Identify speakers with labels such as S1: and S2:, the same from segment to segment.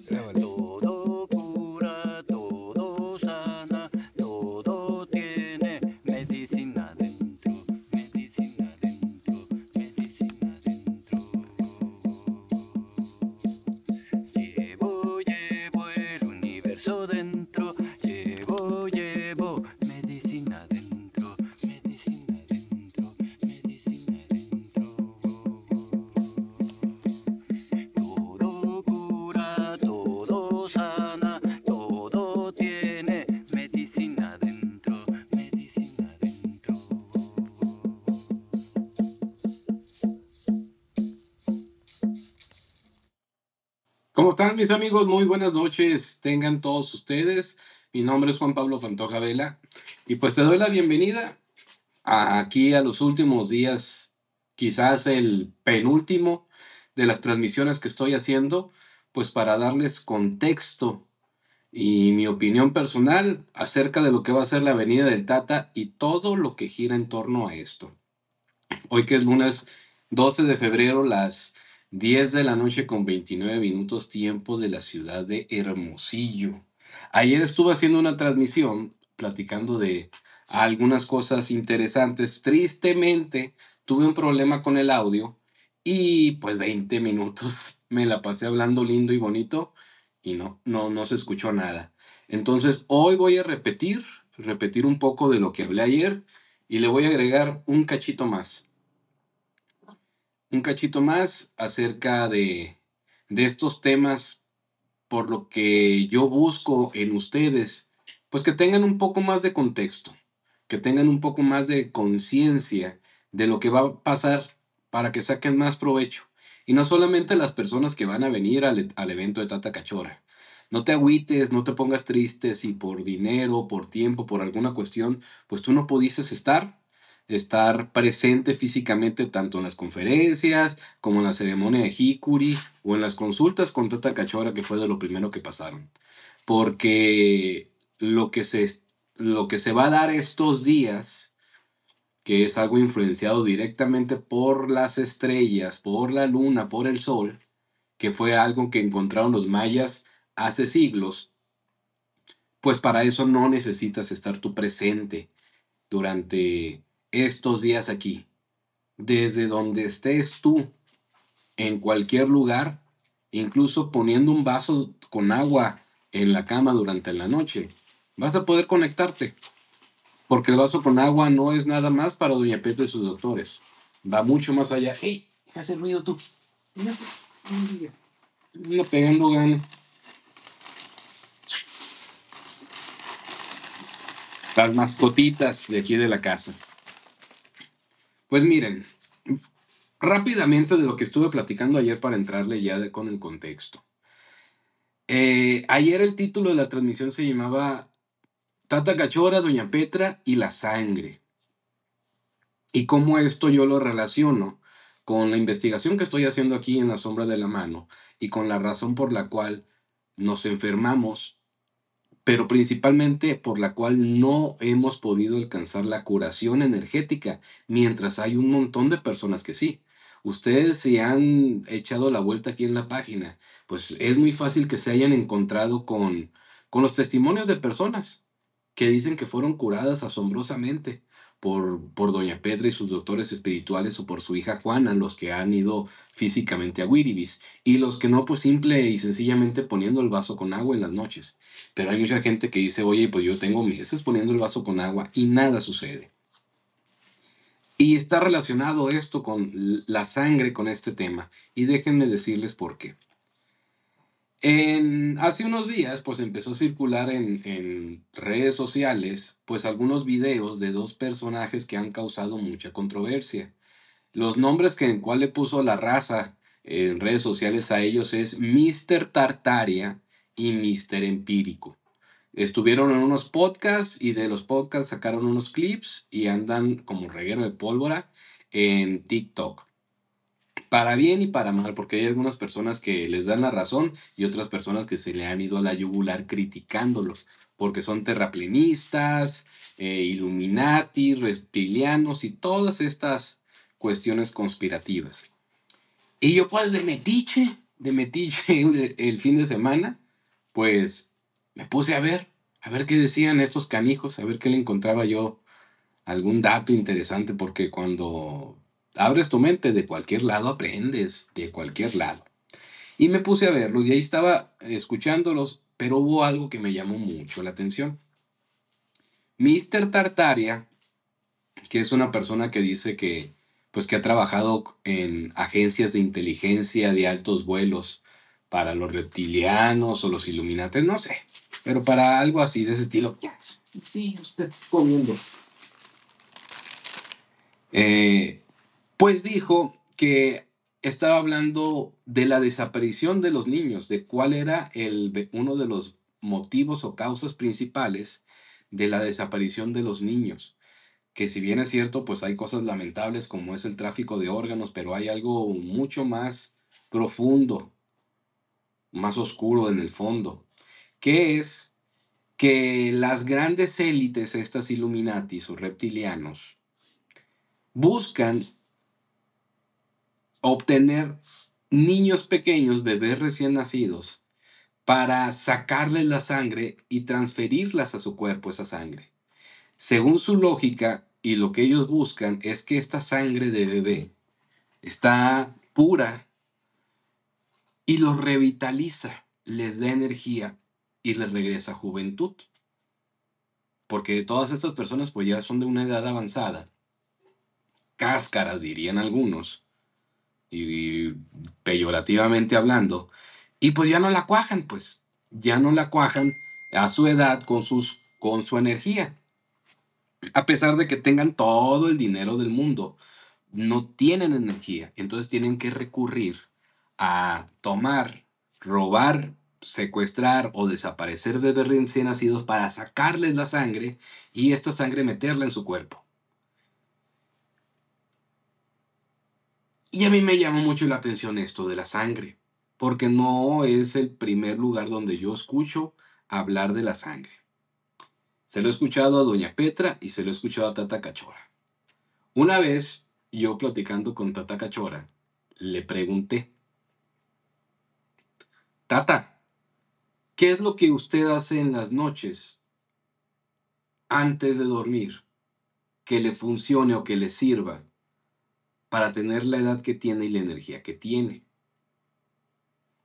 S1: Sama tuh. mis amigos? Muy buenas noches, tengan todos ustedes. Mi nombre es Juan Pablo Fantoja Vela y pues te doy la bienvenida aquí a los últimos días, quizás el penúltimo de las transmisiones que estoy haciendo, pues para darles contexto y mi opinión personal acerca de lo que va a ser la avenida del Tata y todo lo que gira en torno a esto. Hoy que es lunes 12 de febrero, las 10 de la noche con 29 minutos tiempo de la ciudad de Hermosillo. Ayer estuve haciendo una transmisión platicando de algunas cosas interesantes. Tristemente tuve un problema con el audio y pues 20 minutos me la pasé hablando lindo y bonito y no, no, no se escuchó nada. Entonces hoy voy a repetir, repetir un poco de lo que hablé ayer y le voy a agregar un cachito más un cachito más acerca de, estos temas, por lo que yo busco en ustedes, pues que tengan un poco más de contexto, que tengan un poco más de conciencia de lo que va a pasar para que saquen más provecho. Y no solamente las personas que van a venir al, e-, al evento de Tata Cachora. No te agüites, no te pongas triste si por dinero, por tiempo, por alguna cuestión, pues tú no pudiste estar estar presente físicamente tanto en las conferencias como en la ceremonia de Hikuri o en las consultas con Tata Cachora, que fue de lo primero que pasaron. Porque lo que se, lo que se va a dar estos días, que es algo influenciado directamente por las estrellas, por la luna, por el sol, que fue algo que encontraron los mayas hace siglos, pues para eso no necesitas estar tú presente durante estos días aquí. Desde donde estés tú, en cualquier lugar, incluso poniendo un vaso con agua en la cama durante la noche, vas a poder conectarte. Porque el vaso con agua no es nada más para Doña Pepe y sus doctores. Va mucho más allá. ¡Ey! Hace ruido tú. No pegando gana. Las mascotitas de aquí de la casa. Pues miren, rápidamente de lo que estuve platicando ayer para entrarle ya con el contexto. Eh, ayer el título de la transmisión se llamaba Tata Cachora, Doña Petra y la sangre. Y cómo esto yo lo relaciono con la investigación que estoy haciendo aquí en la sombra de la mano y con la razón por la cual nos enfermamos pero principalmente por la cual no hemos podido alcanzar la curación energética, mientras hay un montón de personas que sí. Ustedes si han echado la vuelta aquí en la página, pues es muy fácil que se hayan encontrado con, con los testimonios de personas que dicen que fueron curadas asombrosamente por, doña Petra y sus doctores espirituales o por su hija Juana, los que han ido físicamente a Wiribis, y los que no, pues simple y sencillamente poniendo el vaso con agua en las noches. Pero hay mucha gente que dice, oye, pues yo tengo meses poniendo el vaso con agua y nada sucede. Y está relacionado esto con la sangre, con este tema, y déjenme decirles por qué. En, hace unos días, pues empezó a circular en, redes sociales, pues algunos videos de dos personajes que han causado mucha controversia. Los nombres que en cual le puso la raza en redes sociales a ellos es Mr. Tartaria y Mr. Empírico. Estuvieron en unos podcasts y de los podcasts sacaron unos clips y andan como reguero de pólvora en TikTok para bien y para mal, porque hay algunas personas que les dan la razón y otras personas que se le han ido a la yugular criticándolos, porque son terraplenistas, eh, illuminati, reptilianos y todas estas cuestiones conspirativas. Y yo pues de metiche, de metiche el fin de semana, pues me puse a ver, a ver qué decían estos canijos, a ver qué le encontraba yo algún dato interesante, porque cuando abres tu mente, de cualquier lado aprendes, de cualquier lado. Y me puse a verlos y ahí estaba escuchándolos, pero hubo algo que me llamó mucho la atención. Mr. Tartaria, que es una persona que dice que pues que ha trabajado en agencias de inteligencia de altos vuelos para los reptilianos o los iluminantes, no sé, pero para algo así de ese estilo. Sí, usted comiendo. Eh, pues dijo que estaba hablando de la desaparición de los niños, de cuál era el, uno de los motivos o causas principales de la desaparición de los niños. Que si bien es cierto, pues hay cosas lamentables como es el tráfico de órganos, pero hay algo mucho más profundo, más oscuro en el fondo, que es que las grandes élites, estas Illuminatis o reptilianos, buscan obtener niños pequeños, bebés recién nacidos, para sacarles la sangre y transferirlas a su cuerpo, esa sangre. Según su lógica y lo que ellos buscan es que esta sangre de bebé está pura y los revitaliza, les da energía y les regresa juventud. Porque todas estas personas pues ya son de una edad avanzada. Cáscaras dirían algunos y peyorativamente hablando, y pues ya no la cuajan, pues ya no la cuajan a su edad con, sus, con su energía. A pesar de que tengan todo el dinero del mundo, no tienen energía, entonces tienen que recurrir a tomar, robar, secuestrar o desaparecer bebés recién nacidos para sacarles la sangre y esta sangre meterla en su cuerpo. Y a mí me llamó mucho la atención esto de la sangre, porque no es el primer lugar donde yo escucho hablar de la sangre. Se lo he escuchado a Doña Petra y se lo he escuchado a Tata Cachora. Una vez, yo platicando con Tata Cachora, le pregunté, Tata, ¿qué es lo que usted hace en las noches antes de dormir que le funcione o que le sirva para tener la edad que tiene y la energía que tiene.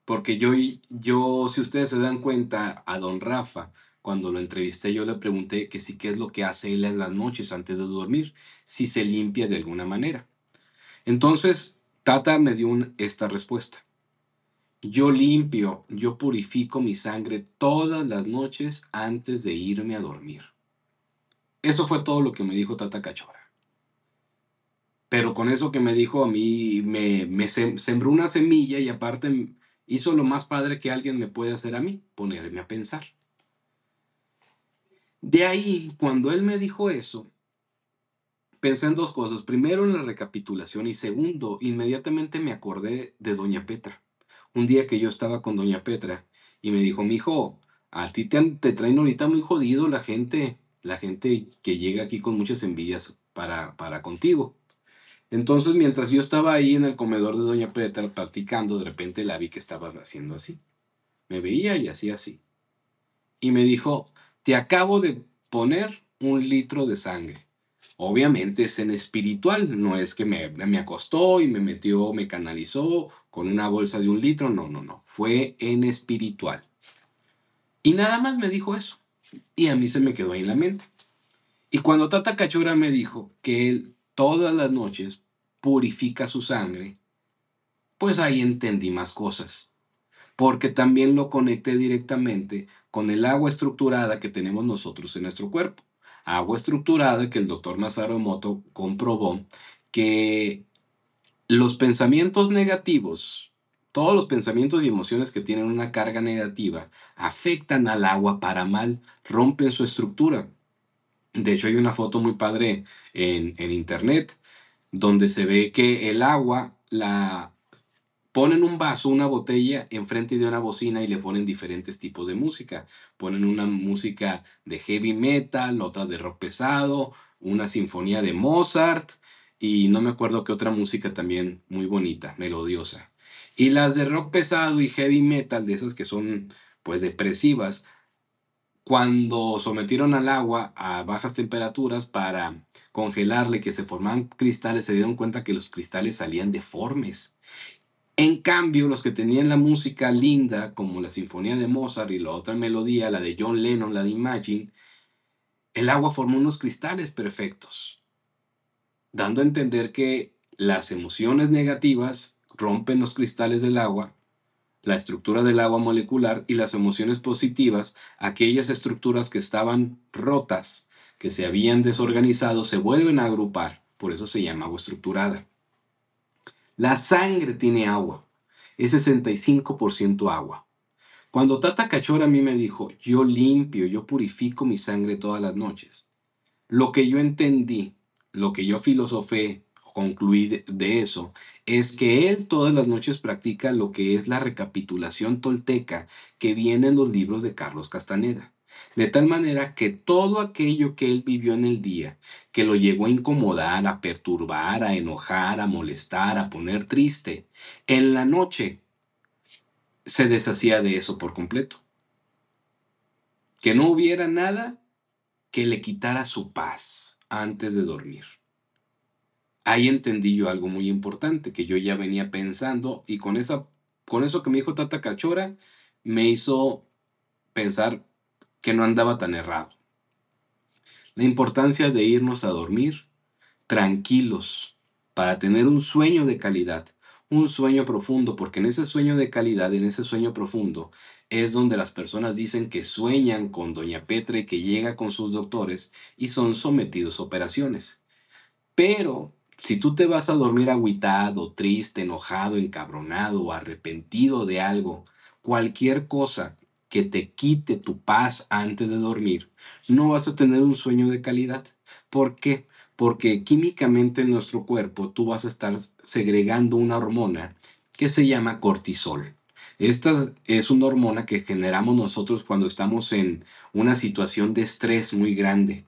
S1: Porque yo, yo si ustedes se dan cuenta, a don Rafa, cuando lo entrevisté, yo le pregunté que sí, qué es lo que hace él en las noches antes de dormir, si se limpia de alguna manera. Entonces, Tata me dio esta respuesta. Yo limpio, yo purifico mi sangre todas las noches antes de irme a dormir. Eso fue todo lo que me dijo Tata Cachora. Pero con eso que me dijo a mí, me, sembró una semilla y aparte hizo lo más padre que alguien me puede hacer a mí, ponerme a pensar. De ahí, cuando él me dijo eso, pensé en dos cosas. Primero, en la recapitulación y segundo, inmediatamente me acordé de Doña Petra. Un día que yo estaba con Doña Petra y me dijo, mi hijo, a ti te, te, traen ahorita muy jodido la gente, la gente que llega aquí con muchas envidias para, para contigo. Entonces, mientras yo estaba ahí en el comedor de Doña Preta platicando, de repente la vi que estaba haciendo así. Me veía y hacía así. Y me dijo, te acabo de poner un litro de sangre. Obviamente es en espiritual, no es que me, me acostó y me metió, me canalizó con una bolsa de un litro, no, no, no, fue en espiritual. Y nada más me dijo eso. Y a mí se me quedó ahí en la mente. Y cuando Tata Cachora me dijo que él todas las noches purifica su sangre, pues ahí entendí más cosas, porque también lo conecté directamente con el agua estructurada que tenemos nosotros en nuestro cuerpo. Agua estructurada que el doctor Masaru Emoto comprobó que los pensamientos negativos, todos los pensamientos y emociones que tienen una carga negativa, afectan al agua para mal, rompen su estructura, de hecho, hay una foto muy padre en, internet donde se ve que el agua la ponen un vaso, una botella enfrente de una bocina y le ponen diferentes tipos de música. Ponen una música de heavy metal, otra de rock pesado, una sinfonía de Mozart y no me acuerdo qué otra música también muy bonita, melodiosa. Y las de rock pesado y heavy metal, de esas que son pues depresivas, cuando sometieron al agua a bajas temperaturas para congelarle que se formaban cristales, se dieron cuenta que los cristales salían deformes. En cambio, los que tenían la música linda, como la sinfonía de Mozart y la otra melodía, la de John Lennon, la de Imagine, el agua formó unos cristales perfectos, dando a entender que las emociones negativas rompen los cristales del agua la estructura del agua molecular y las emociones positivas, aquellas estructuras que estaban rotas, que se habían desorganizado, se vuelven a agrupar. Por eso se llama agua estructurada. La sangre tiene agua. Es 65% agua. Cuando Tata Cachora a mí me dijo, yo limpio, yo purifico mi sangre todas las noches. Lo que yo entendí, lo que yo filosofé, concluir de eso es que él todas las noches practica lo que es la recapitulación tolteca que viene en los libros de Carlos Castaneda. De tal manera que todo aquello que él vivió en el día, que lo llegó a incomodar, a perturbar, a enojar, a molestar, a poner triste, en la noche se deshacía de eso por completo. Que no hubiera nada que le quitara su paz antes de dormir ahí entendí yo algo muy importante que yo ya venía pensando y con, con eso que me dijo Tata Cachora me hizo pensar que no andaba tan errado. La importancia de irnos a dormir tranquilos para tener un sueño de calidad, un sueño profundo, porque en ese sueño de calidad, en ese sueño profundo, es donde las personas dicen que sueñan con Doña Petre que llega con sus doctores y son sometidos a operaciones. Pero si tú te vas a dormir agüitado, triste, enojado, encabronado, arrepentido de algo, cualquier cosa que te quite tu paz antes de dormir, no vas a tener un sueño de calidad. ¿Por qué? Porque químicamente en nuestro cuerpo tú vas a estar segregando una hormona que se llama cortisol. Esta es una hormona que generamos nosotros cuando estamos en una situación de estrés muy grande.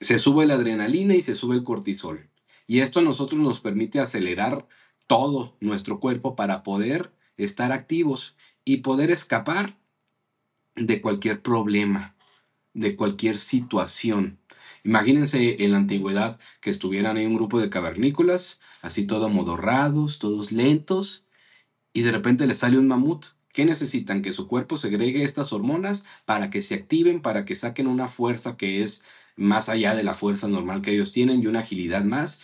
S1: Se sube la adrenalina y se sube el cortisol. Y esto a nosotros nos permite acelerar todo nuestro cuerpo para poder estar activos y poder escapar de cualquier problema, de cualquier situación. Imagínense en la antigüedad que estuvieran ahí un grupo de cavernícolas, así todo amodorrados, todos lentos, y de repente les sale un mamut. ¿Qué necesitan? Que su cuerpo segregue estas hormonas para que se activen, para que saquen una fuerza que es más allá de la fuerza normal que ellos tienen y una agilidad más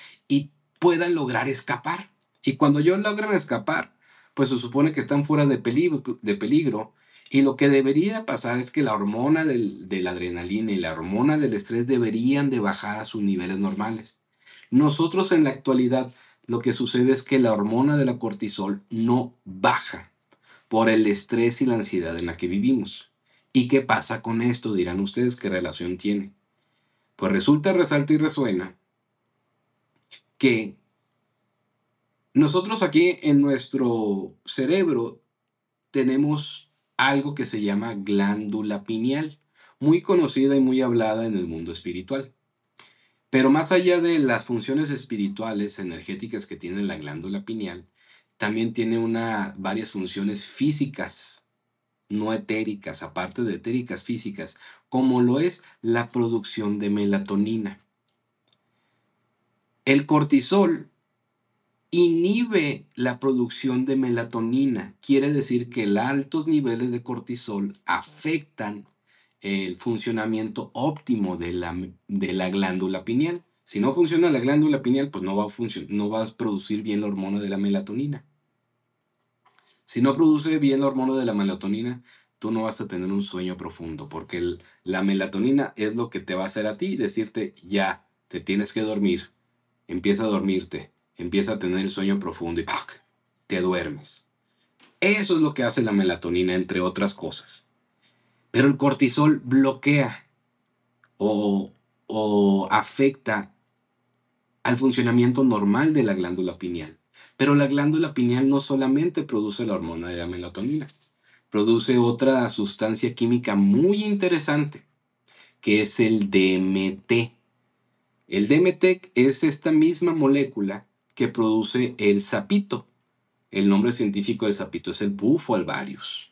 S1: puedan lograr escapar. Y cuando ellos logran escapar, pues se supone que están fuera de peligro, de peligro y lo que debería pasar es que la hormona del, de la adrenalina y la hormona del estrés deberían de bajar a sus niveles normales. Nosotros en la actualidad lo que sucede es que la hormona de la cortisol no baja por el estrés y la ansiedad en la que vivimos. ¿Y qué pasa con esto? Dirán ustedes, ¿qué relación tiene? Pues resulta, resalta y resuena que nosotros aquí en nuestro cerebro tenemos algo que se llama glándula pineal, muy conocida y muy hablada en el mundo espiritual. Pero más allá de las funciones espirituales, energéticas que tiene la glándula pineal, también tiene una, varias funciones físicas, no etéricas, aparte de etéricas físicas, como lo es la producción de melatonina. El cortisol inhibe la producción de melatonina. Quiere decir que los altos niveles de cortisol afectan el funcionamiento óptimo de la, de la glándula pineal. Si no funciona la glándula pineal, pues no va, a no vas a producir bien la hormona de la melatonina. Si no produce bien la hormona de la melatonina, tú no vas a tener un sueño profundo, porque la melatonina es lo que te va a hacer a ti decirte, ya, te tienes que dormir, empieza a dormirte, empieza a tener el sueño profundo y ¡pac! te duermes. Eso es lo que hace la melatonina, entre otras cosas. Pero el cortisol bloquea o, o afecta al funcionamiento normal de la glándula pineal. Pero la glándula pineal no solamente produce la hormona de la melatonina, produce otra sustancia química muy interesante, que es el DMT. El DMTEC es esta misma molécula que produce el sapito. El nombre científico del sapito es el bufo alvarius,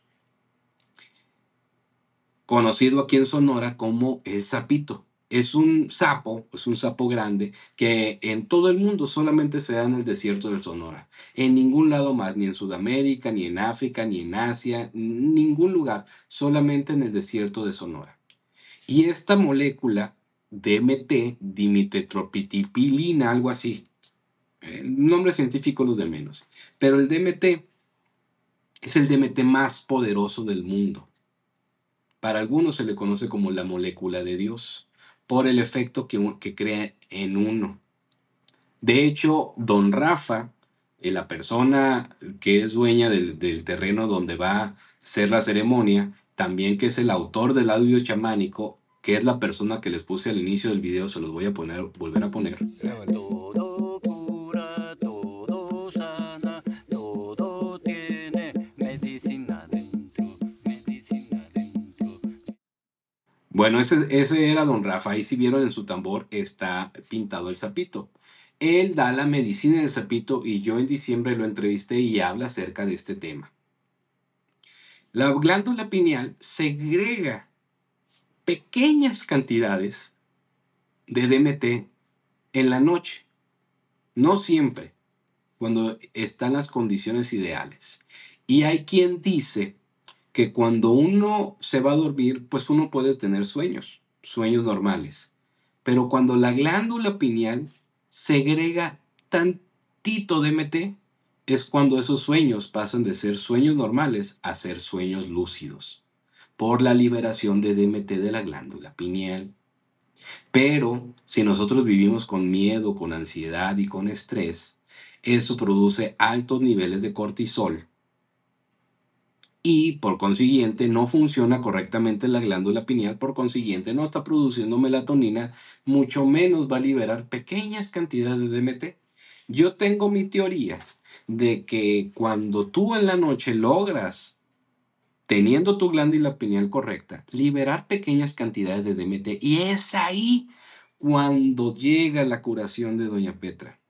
S1: conocido aquí en Sonora como el sapito. Es un sapo, es un sapo grande que en todo el mundo solamente se da en el desierto del Sonora. En ningún lado más, ni en Sudamérica, ni en África, ni en Asia, ningún lugar, solamente en el desierto de Sonora. Y esta molécula DMT, dimitetropitipilina, algo así. Eh, Nombre científico los de menos. Pero el DMT es el DMT más poderoso del mundo. Para algunos se le conoce como la molécula de Dios, por el efecto que, que crea en uno. De hecho, don Rafa, eh, la persona que es dueña del, del terreno donde va a ser la ceremonia, también que es el autor del audio chamánico, que es la persona que les puse al inicio del video, se los voy a poner, volver a poner. Todo cura, todo sana, todo tiene medicina dentro, Bueno, ese, ese era don Rafa, ahí si vieron en su tambor está pintado el sapito. Él da la medicina del sapito y yo en diciembre lo entrevisté y habla acerca de este tema. La glándula pineal segrega pequeñas cantidades de DMT en la noche. No siempre, cuando están las condiciones ideales. Y hay quien dice que cuando uno se va a dormir, pues uno puede tener sueños, sueños normales. Pero cuando la glándula pineal segrega tantito DMT, es cuando esos sueños pasan de ser sueños normales a ser sueños lúcidos por la liberación de DMT de la glándula pineal. Pero si nosotros vivimos con miedo, con ansiedad y con estrés, esto produce altos niveles de cortisol y por consiguiente no funciona correctamente la glándula pineal, por consiguiente no está produciendo melatonina, mucho menos va a liberar pequeñas cantidades de DMT. Yo tengo mi teoría de que cuando tú en la noche logras teniendo tu glándula pineal correcta, liberar pequeñas cantidades de DMT. Y es ahí cuando llega la curación de Doña Petra.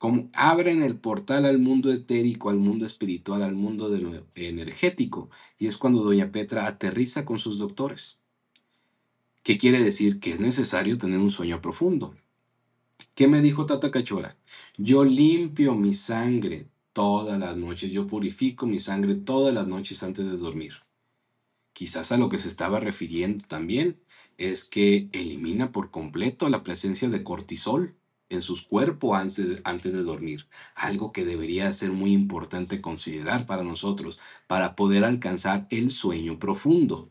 S1: Como abren el portal al mundo etérico, al mundo espiritual, al mundo energético. Y es cuando Doña Petra aterriza con sus doctores. ¿Qué quiere decir? Que es necesario tener un sueño profundo. ¿Qué me dijo Tata Cachola? Yo limpio mi sangre todas las noches, yo purifico mi sangre todas las noches antes de dormir. Quizás a lo que se estaba refiriendo también es que elimina por completo la presencia de cortisol en sus cuerpos antes, antes de dormir, algo que debería ser muy importante considerar para nosotros para poder alcanzar el sueño profundo.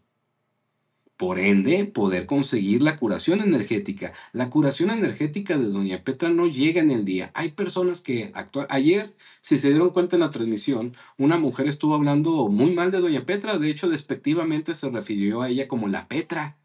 S1: Por ende, poder conseguir la curación energética. La curación energética de Doña Petra no llega en el día. Hay personas que Ayer, si se dieron cuenta en la transmisión, una mujer estuvo hablando muy mal de Doña Petra. De hecho, despectivamente se refirió a ella como la Petra,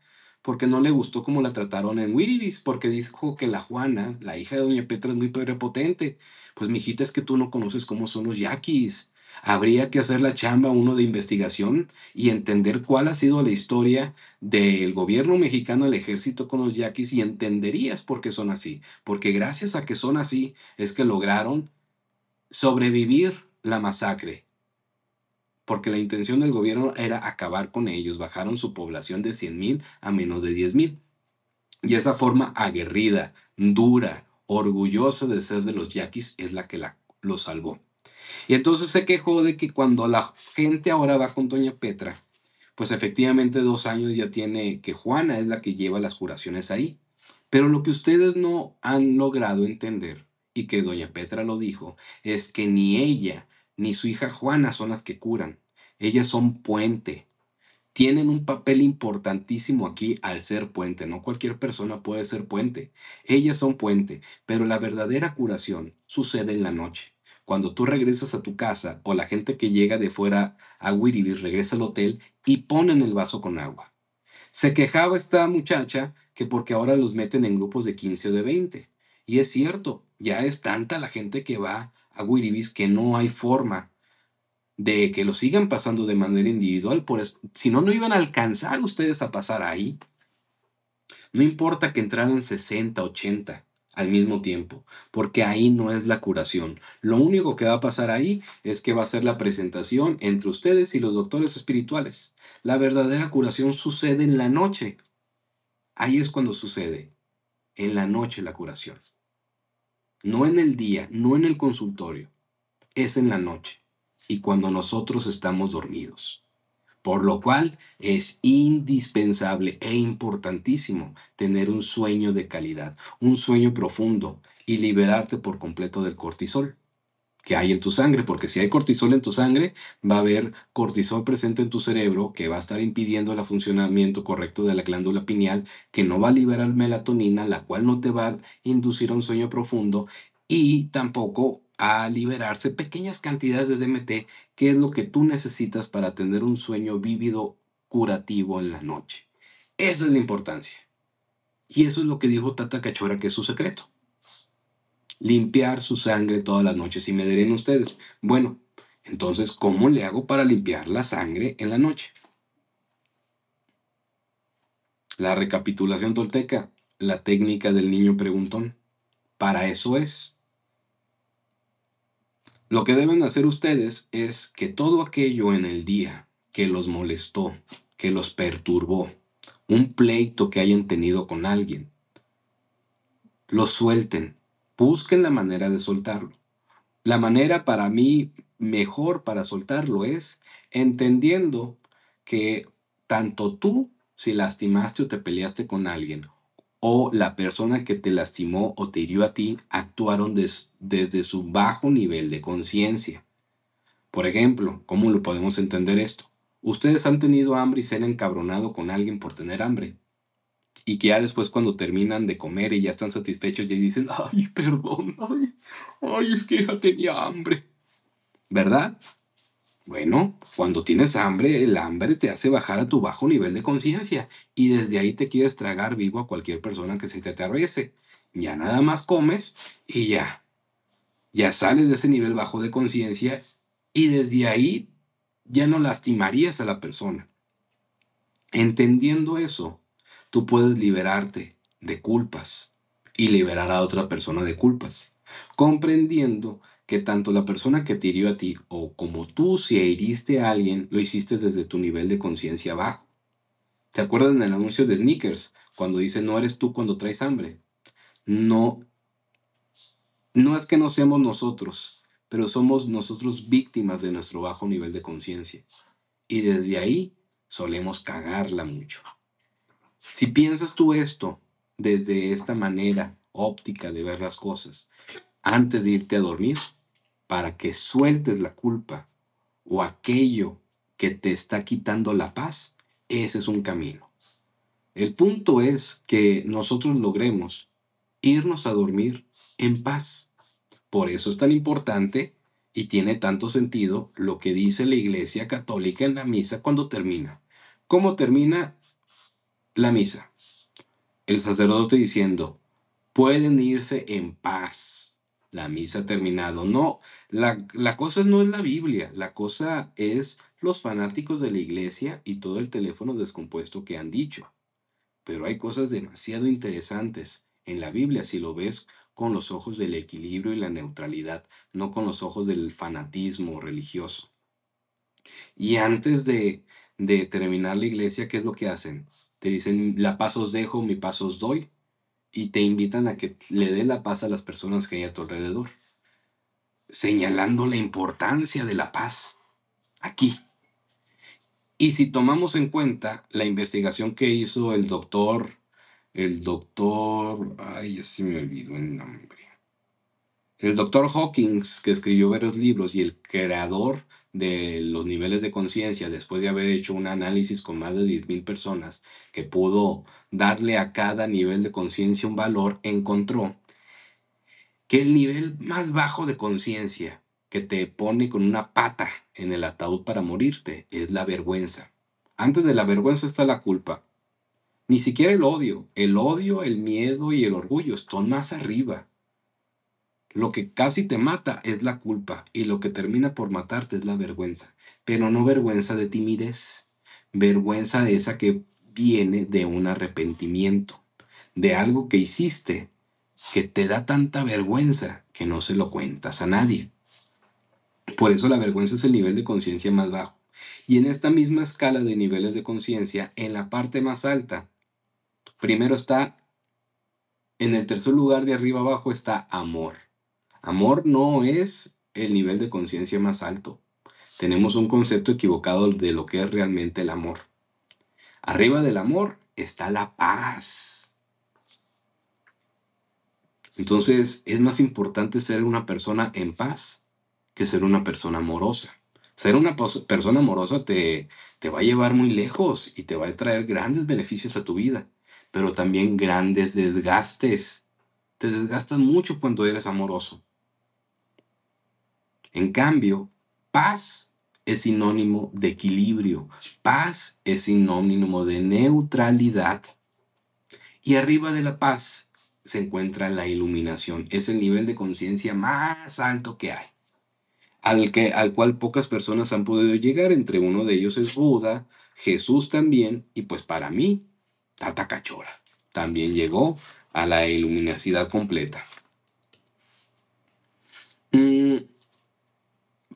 S1: porque no le gustó cómo la trataron en Wiribis, porque dijo que la Juana, la hija de Doña Petra, es muy prepotente. Pues, mijita, es que tú no conoces cómo son los yaquis Habría que hacer la chamba uno de investigación y entender cuál ha sido la historia del gobierno mexicano, el ejército con los yaquis y entenderías por qué son así. Porque gracias a que son así es que lograron sobrevivir la masacre. Porque la intención del gobierno era acabar con ellos. Bajaron su población de mil a menos de mil Y esa forma aguerrida, dura, orgullosa de ser de los yaquis es la que la, lo salvó. Y entonces se quejó de que cuando la gente ahora va con Doña Petra, pues efectivamente dos años ya tiene que Juana es la que lleva las curaciones ahí. Pero lo que ustedes no han logrado entender, y que Doña Petra lo dijo, es que ni ella ni su hija Juana son las que curan. Ellas son puente. Tienen un papel importantísimo aquí al ser puente. No cualquier persona puede ser puente. Ellas son puente, pero la verdadera curación sucede en la noche. Cuando tú regresas a tu casa o la gente que llega de fuera a Wiribis regresa al hotel y ponen el vaso con agua. Se quejaba esta muchacha que porque ahora los meten en grupos de 15 o de 20. Y es cierto, ya es tanta la gente que va a Wiribis que no hay forma de que lo sigan pasando de manera individual, por si no, no iban a alcanzar ustedes a pasar ahí. No importa que entraran 60, 80, al mismo tiempo, porque ahí no es la curación. Lo único que va a pasar ahí es que va a ser la presentación entre ustedes y los doctores espirituales. La verdadera curación sucede en la noche. Ahí es cuando sucede, en la noche la curación. No en el día, no en el consultorio, es en la noche y cuando nosotros estamos dormidos. Por lo cual es indispensable e importantísimo tener un sueño de calidad, un sueño profundo y liberarte por completo del cortisol que hay en tu sangre, porque si hay cortisol en tu sangre, va a haber cortisol presente en tu cerebro que va a estar impidiendo el funcionamiento correcto de la glándula pineal, que no va a liberar melatonina, la cual no te va a inducir a un sueño profundo y tampoco a liberarse pequeñas cantidades de DMT, que es lo que tú necesitas para tener un sueño vívido curativo en la noche. Esa es la importancia. Y eso es lo que dijo Tata Cachora que es su secreto. Limpiar su sangre todas las noches. Y me en ustedes, bueno, entonces, ¿cómo le hago para limpiar la sangre en la noche? La recapitulación tolteca, la técnica del niño preguntón. Para eso es. Lo que deben hacer ustedes es que todo aquello en el día que los molestó, que los perturbó, un pleito que hayan tenido con alguien, lo suelten, busquen la manera de soltarlo. La manera para mí mejor para soltarlo es entendiendo que tanto tú, si lastimaste o te peleaste con alguien, o la persona que te lastimó o te hirió a ti actuaron desde su bajo nivel de conciencia. Por ejemplo, ¿cómo lo podemos entender esto? Ustedes han tenido hambre y se han encabronado con alguien por tener hambre. Y que ya después cuando terminan de comer y ya están satisfechos, ya dicen, ay, perdón, ay, ay es que ya tenía hambre. ¿Verdad? Bueno, cuando tienes hambre, el hambre te hace bajar a tu bajo nivel de conciencia y desde ahí te quieres tragar vivo a cualquier persona que se te atraviese. Ya nada más comes y ya. Ya sales de ese nivel bajo de conciencia y desde ahí ya no lastimarías a la persona. Entendiendo eso, tú puedes liberarte de culpas y liberar a otra persona de culpas, comprendiendo que tanto la persona que te hirió a ti o como tú si heriste a alguien, lo hiciste desde tu nivel de conciencia bajo. ¿Te acuerdan del anuncio de Sneakers? Cuando dice, no eres tú cuando traes hambre. No, no es que no seamos nosotros, pero somos nosotros víctimas de nuestro bajo nivel de conciencia. Y desde ahí solemos cagarla mucho. Si piensas tú esto desde esta manera óptica de ver las cosas, antes de irte a dormir para que sueltes la culpa o aquello que te está quitando la paz, ese es un camino. El punto es que nosotros logremos irnos a dormir en paz. Por eso es tan importante y tiene tanto sentido lo que dice la Iglesia Católica en la misa cuando termina. ¿Cómo termina la misa? El sacerdote diciendo, pueden irse en paz la misa ha terminado. No, la, cosa no es la Biblia, la cosa es los fanáticos de la iglesia y todo el teléfono descompuesto que han dicho. Pero hay cosas demasiado interesantes en la Biblia si lo ves con los ojos del equilibrio y la neutralidad, no con los ojos del fanatismo religioso. Y antes de, de terminar la iglesia, ¿qué es lo que hacen? Te dicen, la paso os dejo, mi paso os doy y te invitan a que le dé la paz a las personas que hay a tu alrededor, señalando la importancia de la paz aquí. Y si tomamos en cuenta la investigación que hizo el doctor, el doctor, ay, ya se me olvidó el nombre, el doctor Hawkins, que escribió varios libros y el creador de los niveles de conciencia después de haber hecho un análisis con más de 10.000 personas que pudo darle a cada nivel de conciencia un valor, encontró que el nivel más bajo de conciencia que te pone con una pata en el ataúd para morirte es la vergüenza. Antes de la vergüenza está la culpa. Ni siquiera el odio. El odio, el miedo y el orgullo están más arriba. Lo que casi te mata es la culpa y lo que termina por matarte es la vergüenza, pero no vergüenza de timidez, vergüenza de esa que viene de un arrepentimiento, de algo que hiciste que te da tanta vergüenza que no se lo cuentas a nadie. Por eso la vergüenza es el nivel de conciencia más bajo. Y en esta misma escala de niveles de conciencia, en la parte más alta, primero está, en el tercer lugar de arriba abajo está amor. Amor no es el nivel de conciencia más alto. Tenemos un concepto equivocado de lo que es realmente el amor. Arriba del amor está la paz. Entonces es más importante ser una persona en paz que ser una persona amorosa. Ser una persona amorosa te, te va a llevar muy lejos y te va a traer grandes beneficios a tu vida, pero también grandes desgastes. Te desgastas mucho cuando eres amoroso. En cambio, paz es sinónimo de equilibrio, paz es sinónimo de neutralidad. Y arriba de la paz se encuentra la iluminación, es el nivel de conciencia más alto que hay, al, que, al cual pocas personas han podido llegar, entre uno de ellos es Buda, Jesús también, y pues para mí, Tata Cachora también llegó a la iluminacidad completa. Mm,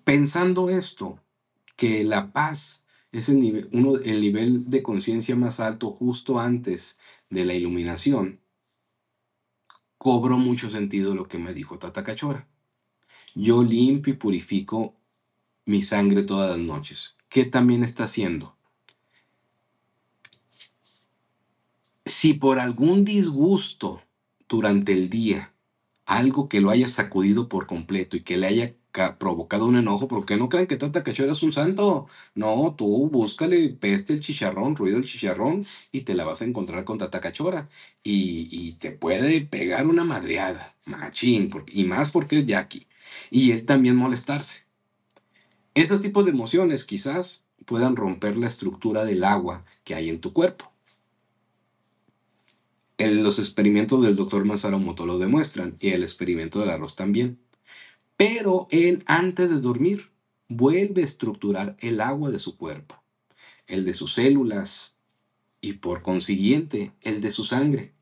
S1: Pensando esto, que la paz es el nivel, uno, nivel de conciencia más alto justo antes de la iluminación, cobró mucho sentido lo que me dijo Tata Cachora. Yo limpio y purifico mi sangre todas las noches. ¿Qué también está haciendo? Si por algún disgusto durante el día, algo que lo haya sacudido por completo y que le haya provocado un enojo, porque no creen que Tata Cachora es un santo. No, tú búscale peste el chicharrón, ruido el chicharrón, y te la vas a encontrar con Tata Cachora. Y, te puede pegar una madreada, machín, y más porque es Jackie. Y él también molestarse. Esos tipos de emociones quizás puedan romper la estructura del agua que hay en tu cuerpo. los experimentos del doctor Masaru lo demuestran y el experimento del arroz también. Pero él antes de dormir vuelve a estructurar el agua de su cuerpo, el de sus células y por consiguiente el de su sangre.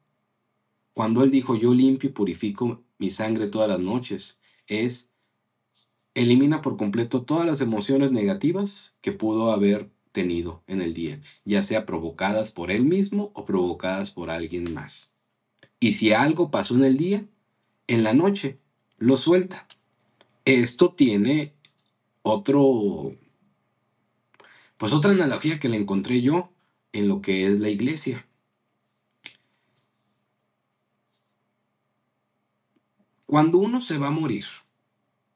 S1: Cuando él dijo yo limpio y purifico mi sangre todas las noches, es elimina por completo todas las emociones negativas que pudo haber tenido en el día, ya sea provocadas por él mismo o provocadas por alguien más. Y si algo pasó en el día, en la noche lo suelta esto tiene otro, pues otra analogía que le encontré yo en lo que es la iglesia. Cuando uno se va a morir,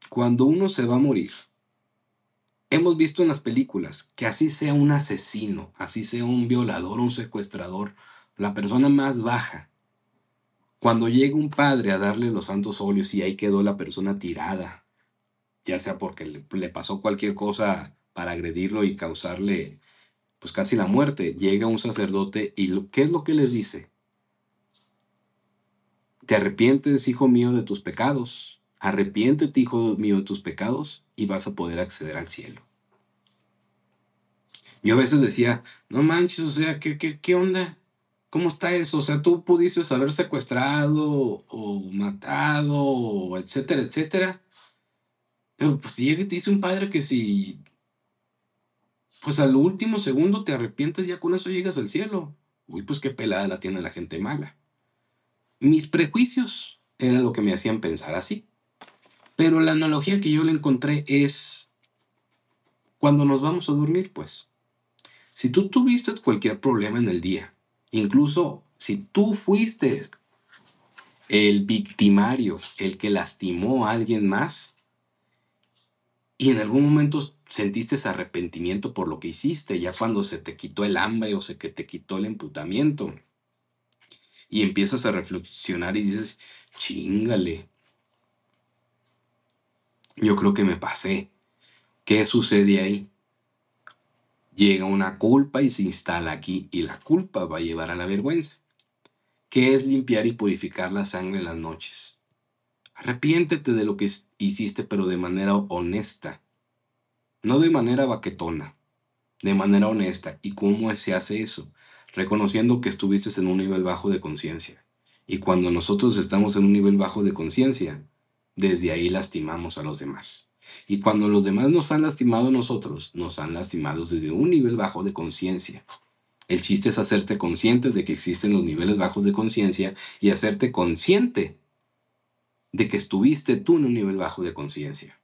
S1: cuando uno se va a morir, hemos visto en las películas que así sea un asesino, así sea un violador, un secuestrador, la persona más baja, cuando llega un padre a darle los santos óleos y ahí quedó la persona tirada, ya sea porque le, pasó cualquier cosa para agredirlo y causarle pues casi la muerte, llega un sacerdote y ¿qué es lo que les dice? ¿Te arrepientes, hijo mío, de tus pecados? Arrepiéntete, hijo mío, de tus pecados y vas a poder acceder al cielo. Yo a veces decía, no manches, o sea, ¿qué, qué, qué onda? ¿Cómo está eso? O sea, tú pudiste haber secuestrado o matado, etcétera, etcétera pero pues llega y te dice un padre que si, pues al último segundo te arrepientes, ya con eso llegas al cielo. Uy, pues qué pelada la tiene la gente mala. Mis prejuicios eran lo que me hacían pensar así. Pero la analogía que yo le encontré es cuando nos vamos a dormir, pues. Si tú tuviste cualquier problema en el día, incluso si tú fuiste el victimario, el que lastimó a alguien más, y en algún momento sentiste arrepentimiento por lo que hiciste, ya cuando se te quitó el hambre o se que te quitó el emputamiento. Y empiezas a reflexionar y dices, chingale. Yo creo que me pasé. ¿Qué sucede ahí? Llega una culpa y se instala aquí y la culpa va a llevar a la vergüenza. ¿Qué es limpiar y purificar la sangre en las noches? Arrepiéntete de lo que hiciste, pero de manera honesta. No de manera baquetona, de manera honesta. ¿Y cómo se hace eso? Reconociendo que estuviste en un nivel bajo de conciencia. Y cuando nosotros estamos en un nivel bajo de conciencia, desde ahí lastimamos a los demás. Y cuando los demás nos han lastimado a nosotros, nos han lastimado desde un nivel bajo de conciencia. El chiste es hacerte consciente de que existen los niveles bajos de conciencia y hacerte consciente de que estuviste tú en un nivel bajo de conciencia.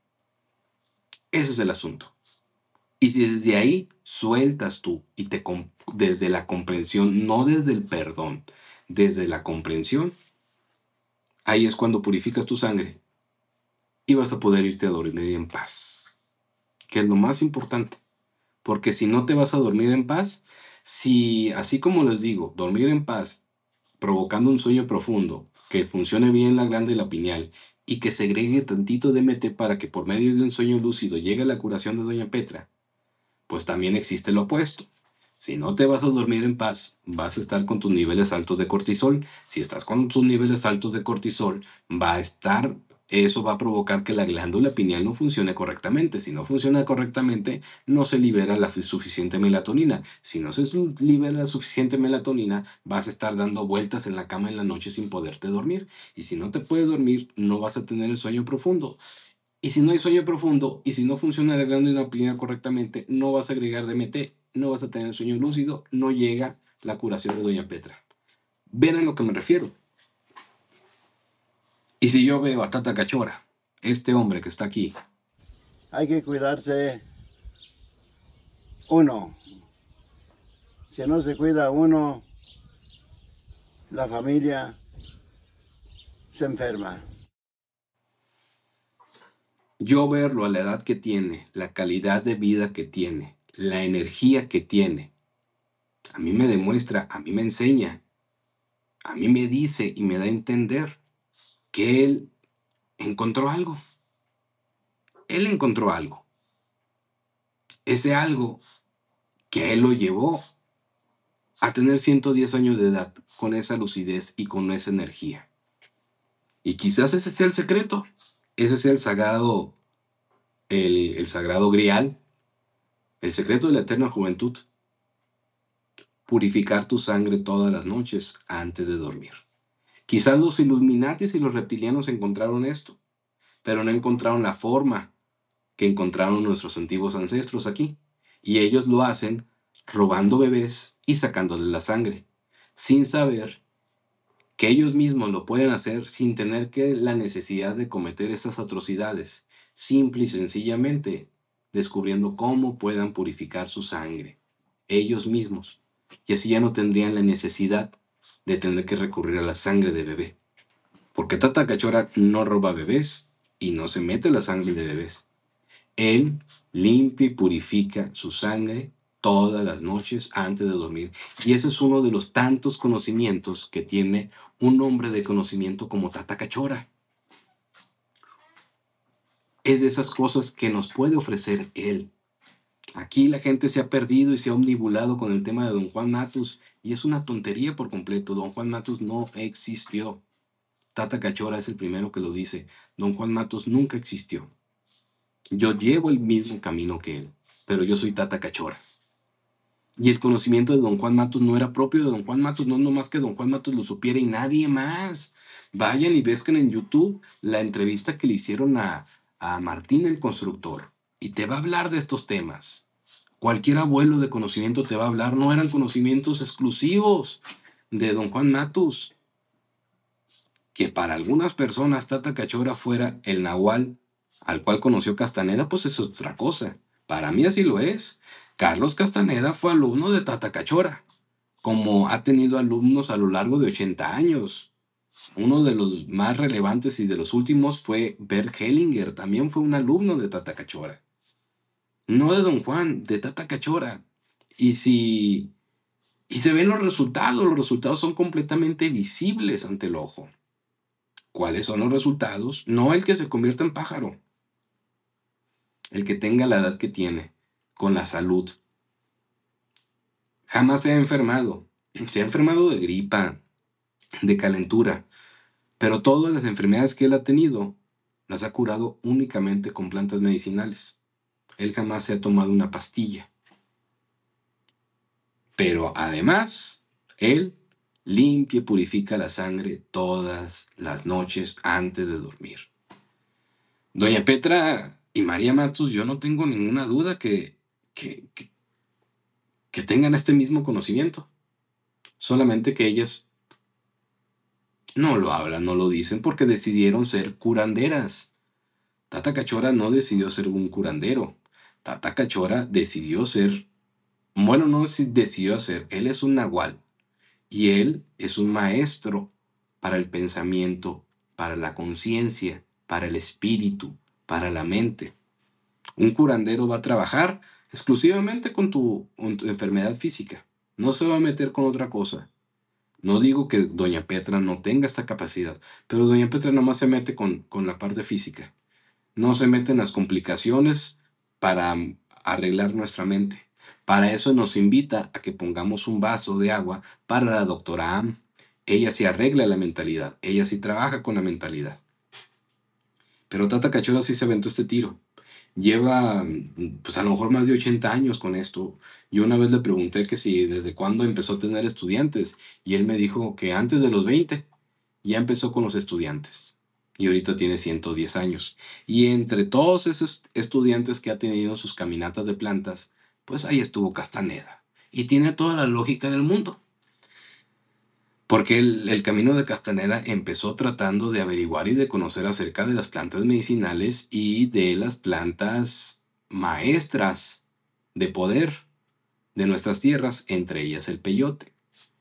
S1: Ese es el asunto. Y si desde ahí sueltas tú y te desde la comprensión, no desde el perdón, desde la comprensión, ahí es cuando purificas tu sangre y vas a poder irte a dormir en paz, que es lo más importante. Porque si no te vas a dormir en paz, si así como les digo, dormir en paz provocando un sueño profundo, que funcione bien la glándula pineal y que segregue tantito DMT para que por medio de un sueño lúcido llegue la curación de Doña Petra, pues también existe lo opuesto. Si no te vas a dormir en paz, vas a estar con tus niveles altos de cortisol. Si estás con tus niveles altos de cortisol, va a estar eso va a provocar que la glándula pineal no funcione correctamente. Si no funciona correctamente, no se libera la suficiente melatonina. Si no se libera la suficiente melatonina, vas a estar dando vueltas en la cama en la noche sin poderte dormir. Y si no te puedes dormir, no vas a tener el sueño profundo. Y si no hay sueño profundo y si no funciona la glándula pineal correctamente, no vas a agregar DMT, no vas a tener el sueño lúcido, no llega la curación de Doña Petra. Ven a lo que me refiero. Y si yo veo a Tata Cachora, este hombre que está aquí. Hay que cuidarse uno. Si no se cuida uno, la familia se enferma. Yo verlo a la edad que tiene, la calidad de vida que tiene, la energía que tiene, a mí me demuestra, a mí me enseña, a mí me dice y me da a entender que él encontró algo. Él encontró algo. Ese algo que él lo llevó a tener 110 años de edad con esa lucidez y con esa energía. Y quizás ese sea el secreto, ese sea el sagrado, el, el sagrado grial, el secreto de la eterna juventud. Purificar tu sangre todas las noches antes de dormir. Quizás los iluminatis y los reptilianos encontraron esto, pero no encontraron la forma que encontraron nuestros antiguos ancestros aquí, y ellos lo hacen robando bebés y sacándoles la sangre, sin saber que ellos mismos lo pueden hacer sin tener que la necesidad de cometer esas atrocidades, simple y sencillamente descubriendo cómo puedan purificar su sangre, ellos mismos, y así ya no tendrían la necesidad de tener que recurrir a la sangre de bebé. Porque Tata Cachora no roba bebés y no se mete la sangre de bebés. Él limpia y purifica su sangre todas las noches antes de dormir. Y ese es uno de los tantos conocimientos que tiene un hombre de conocimiento como Tata Cachora. Es de esas cosas que nos puede ofrecer él. Aquí la gente se ha perdido y se ha omnibulado con el tema de don Juan Matus y es una tontería por completo. Don Juan Matos no existió. Tata Cachora es el primero que lo dice. Don Juan Matos nunca existió. Yo llevo el mismo camino que él, pero yo soy Tata Cachora. Y el conocimiento de don Juan Matos no era propio de don Juan Matos. no más que don Juan Matos lo supiera y nadie más. Vayan y vean en YouTube la entrevista que le hicieron a, a Martín el Constructor y te va a hablar de estos temas. Cualquier abuelo de conocimiento te va a hablar. No eran conocimientos exclusivos de don Juan Matus. Que para algunas personas Tata Cachora fuera el nahual al cual conoció Castaneda, pues es otra cosa. Para mí así lo es. Carlos Castaneda fue alumno de Tata Cachora, como ha tenido alumnos a lo largo de 80 años. Uno de los más relevantes y de los últimos fue Bert Hellinger, también fue un alumno de Tata Cachora no de Don Juan, de Tata Cachora. Y si y se ven los resultados, los resultados son completamente visibles ante el ojo. ¿Cuáles son los resultados? No el que se convierta en pájaro, el que tenga la edad que tiene, con la salud. Jamás se ha enfermado, se ha enfermado de gripa, de calentura, pero todas las enfermedades que él ha tenido las ha curado únicamente con plantas medicinales. Él jamás se ha tomado una pastilla. Pero además, Él limpia y purifica la sangre todas las noches antes de dormir. Doña Petra y María Matos, yo no tengo ninguna duda que, que, que, tengan este mismo conocimiento. Solamente que ellas no lo hablan, no lo dicen porque decidieron ser curanderas Tata Cachora no decidió ser un curandero. Tata Cachora decidió ser, bueno, no decidió ser, él es un nahual y él es un maestro para el pensamiento, para la conciencia, para el espíritu, para la mente. Un curandero va a trabajar exclusivamente con tu, enfermedad física, no se va a meter con otra cosa. No digo que doña Petra no tenga esta capacidad, pero doña Petra más se mete con la parte física no se meten las complicaciones para mm, arreglar nuestra mente. Para eso nos invita a que pongamos un vaso de agua para la doctora Am. Ella sí arregla la mentalidad, ella sí trabaja con la mentalidad. Pero Tata Cachola sí se aventó este tiro. Lleva, mm, pues a lo mejor más de 80 años con esto. Yo una vez le pregunté que si desde cuándo empezó a tener estudiantes y él me dijo que antes de los 20 ya empezó con los estudiantes y ahorita tiene 110 años. Y entre todos esos estudiantes que ha tenido sus caminatas de plantas, pues ahí estuvo Castaneda. Y tiene toda la lógica del mundo. Porque el, camino de Castaneda empezó tratando de averiguar y de conocer acerca de las plantas medicinales y de las plantas maestras de poder de nuestras tierras, entre ellas el peyote.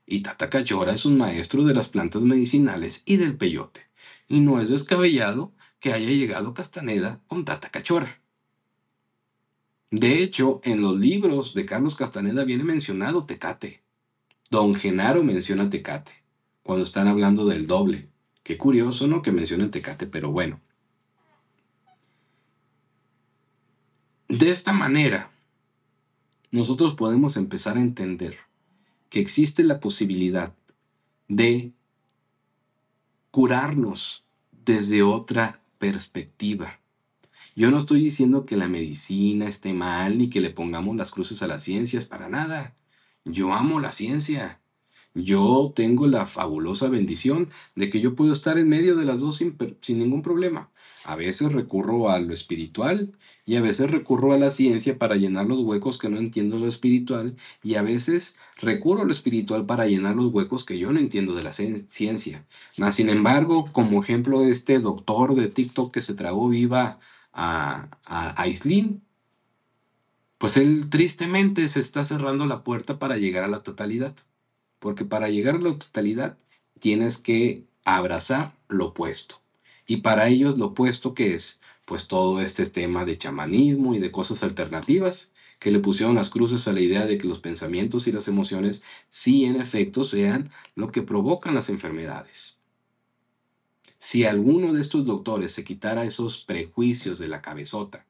S1: Y Tata es un maestro de las plantas medicinales y del peyote y no es descabellado que haya llegado Castaneda con Tata Cachorra. De hecho, en los libros de Carlos Castaneda viene mencionado Tecate. Don Genaro menciona Tecate, cuando están hablando del doble. Qué curioso, ¿no? Que mencionen Tecate, pero bueno. De esta manera, nosotros podemos empezar a entender que existe la posibilidad de curarnos desde otra perspectiva. Yo no estoy diciendo que la medicina esté mal ni que le pongamos las cruces a las ciencias, para nada. Yo amo la ciencia. Yo tengo la fabulosa bendición de que yo puedo estar en medio de las dos sin, ningún problema. A veces recurro a lo espiritual y a veces recurro a la ciencia para llenar los huecos que no entiendo lo espiritual y a veces recurro a lo espiritual para llenar los huecos que yo no entiendo de la ciencia. sin embargo, como ejemplo este doctor de TikTok que se tragó viva a, a, pues él tristemente se está cerrando la puerta para llegar a la totalidad porque para llegar a la totalidad tienes que abrazar lo opuesto. Y para ellos lo opuesto que es, pues todo este tema de chamanismo y de cosas alternativas que le pusieron las cruces a la idea de que los pensamientos y las emociones sí en efecto sean lo que provocan las enfermedades. Si alguno de estos doctores se quitara esos prejuicios de la cabezota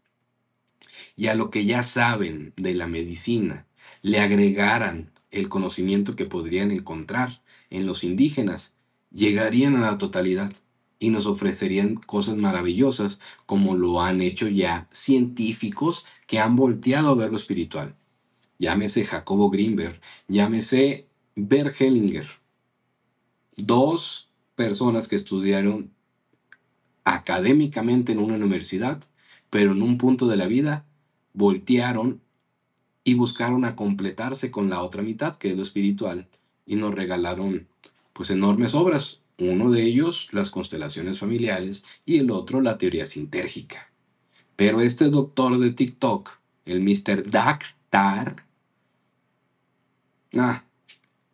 S1: y a lo que ya saben de la medicina le agregaran el conocimiento que podrían encontrar en los indígenas, llegarían a la totalidad y nos ofrecerían cosas maravillosas como lo han hecho ya científicos que han volteado a ver lo espiritual. Llámese Jacobo Greenberg, llámese Hellinger, Dos personas que estudiaron académicamente en una universidad, pero en un punto de la vida voltearon y buscaron a completarse con la otra mitad, que es lo espiritual, y nos regalaron pues enormes obras, uno de ellos las constelaciones familiares y el otro la teoría sintérgica. Pero este doctor de TikTok, el Mr. Dactar, ah,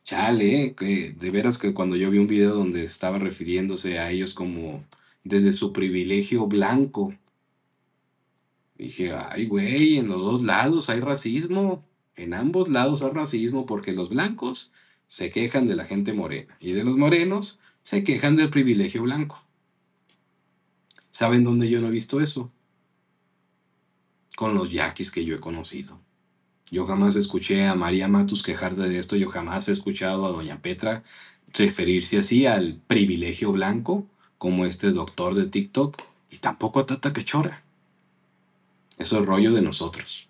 S1: chale, que de veras que cuando yo vi un video donde estaba refiriéndose a ellos como desde su privilegio blanco, dije, ay, güey, en los dos lados hay racismo. En ambos lados hay racismo porque los blancos se quejan de la gente morena y de los morenos se quejan del privilegio blanco. ¿Saben dónde yo no he visto eso? Con los yaquis que yo he conocido. Yo jamás escuché a María Matus quejarse de esto, yo jamás he escuchado a doña Petra referirse así al privilegio blanco como este doctor de TikTok y tampoco a Tata Quechora. Eso es rollo de nosotros.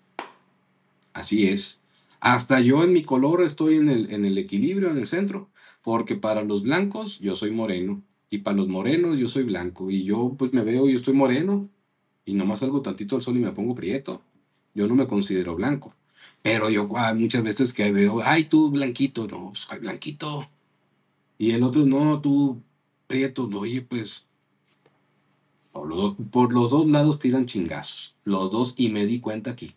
S1: Así es. Hasta yo en mi color estoy en el, en el equilibrio, en el centro, porque para los blancos yo soy moreno y para los morenos yo soy blanco y yo pues me veo, yo estoy moreno y nomás salgo tantito al sol y me pongo prieto. Yo no me considero blanco. Pero yo ah, muchas veces que veo, ay, tú blanquito, no, pues blanquito. Y el otro, no, tú prieto, oye, pues por los, dos lados tiran chingazos, los dos, y me di cuenta aquí.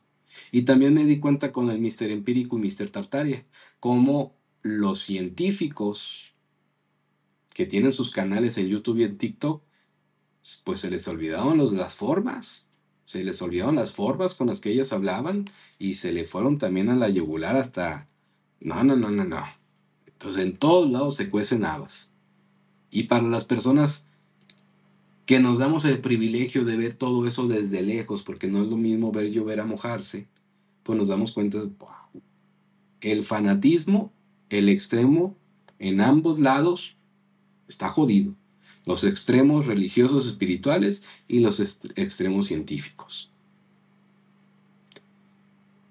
S1: Y también me di cuenta con el Mister Empírico y Mister Tartaria, Como los científicos que tienen sus canales en YouTube y en TikTok, pues se les olvidaron las formas, se les olvidaron las formas con las que ellas hablaban y se le fueron también a la yugular hasta... No, no, no, no, no. Entonces en todos lados se cuecen habas. Y para las personas que nos damos el privilegio de ver todo eso desde lejos, porque no es lo mismo ver llover a mojarse, pues nos damos cuenta, de, el fanatismo, el extremo, en ambos lados, está jodido. Los extremos religiosos espirituales y los extremos científicos.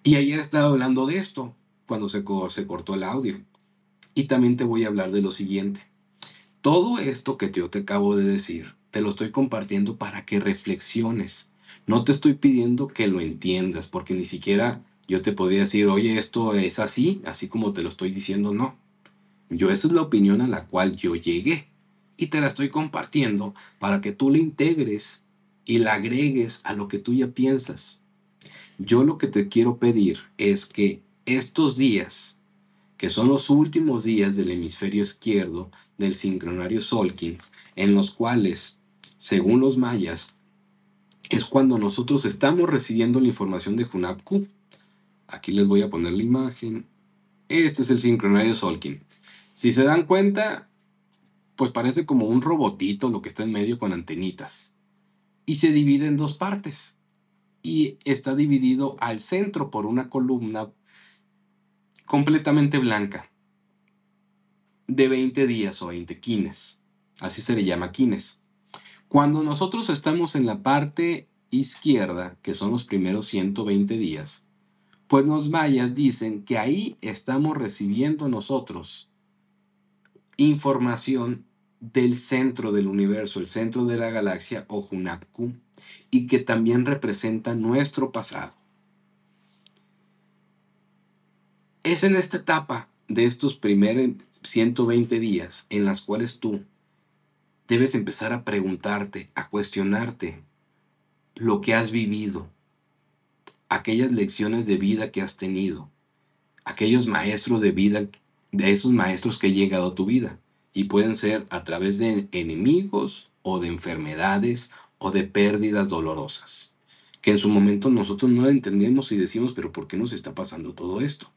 S1: Y ayer estaba hablando de esto, cuando se, se cortó el audio. Y también te voy a hablar de lo siguiente. Todo esto que yo te acabo de decir te lo estoy compartiendo para que reflexiones. No te estoy pidiendo que lo entiendas, porque ni siquiera yo te podría decir, oye, esto es así, así como te lo estoy diciendo, no. Yo esa es la opinión a la cual yo llegué y te la estoy compartiendo para que tú la integres y la agregues a lo que tú ya piensas. Yo lo que te quiero pedir es que estos días, que son los últimos días del hemisferio izquierdo del sincronario Solkin, en los cuales según los mayas, es cuando nosotros estamos recibiendo la información de Hunapku. Aquí les voy a poner la imagen. Este es el sincronario Solkin. Si se dan cuenta, pues parece como un robotito lo que está en medio con antenitas. Y se divide en dos partes. Y está dividido al centro por una columna completamente blanca. De 20 días o 20 quines. Así se le llama kines. Cuando nosotros estamos en la parte izquierda, que son los primeros 120 días, pues los mayas dicen que ahí estamos recibiendo nosotros información del centro del universo, el centro de la galaxia o Hunapku, y que también representa nuestro pasado. Es en esta etapa de estos primeros 120 días en las cuales tú debes empezar a preguntarte, a cuestionarte lo que has vivido, aquellas lecciones de vida que has tenido, aquellos maestros de vida, de esos maestros que han llegado a tu vida. Y pueden ser a través de enemigos o de enfermedades o de pérdidas dolorosas, que en su momento nosotros no entendemos y decimos, pero ¿por qué nos está pasando todo esto?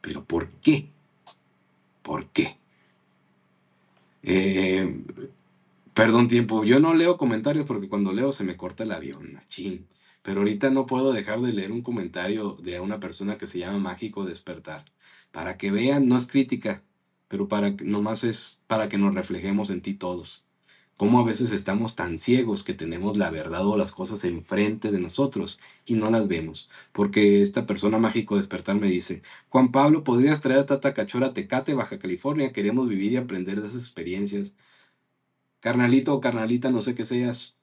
S1: Pero ¿por qué? ¿Por qué? Eh, Perdón, tiempo. Yo no leo comentarios porque cuando leo se me corta el avión. machín. Pero ahorita no puedo dejar de leer un comentario de una persona que se llama Mágico Despertar. Para que vean, no es crítica, pero para que, nomás es para que nos reflejemos en ti todos. Cómo a veces estamos tan ciegos que tenemos la verdad o las cosas enfrente de nosotros y no las vemos. Porque esta persona Mágico Despertar me dice, Juan Pablo, ¿podrías traer a Tata Cachora a Tecate, Baja California? Queremos vivir y aprender de esas experiencias Carnalito o carnalita, no sé qué seas.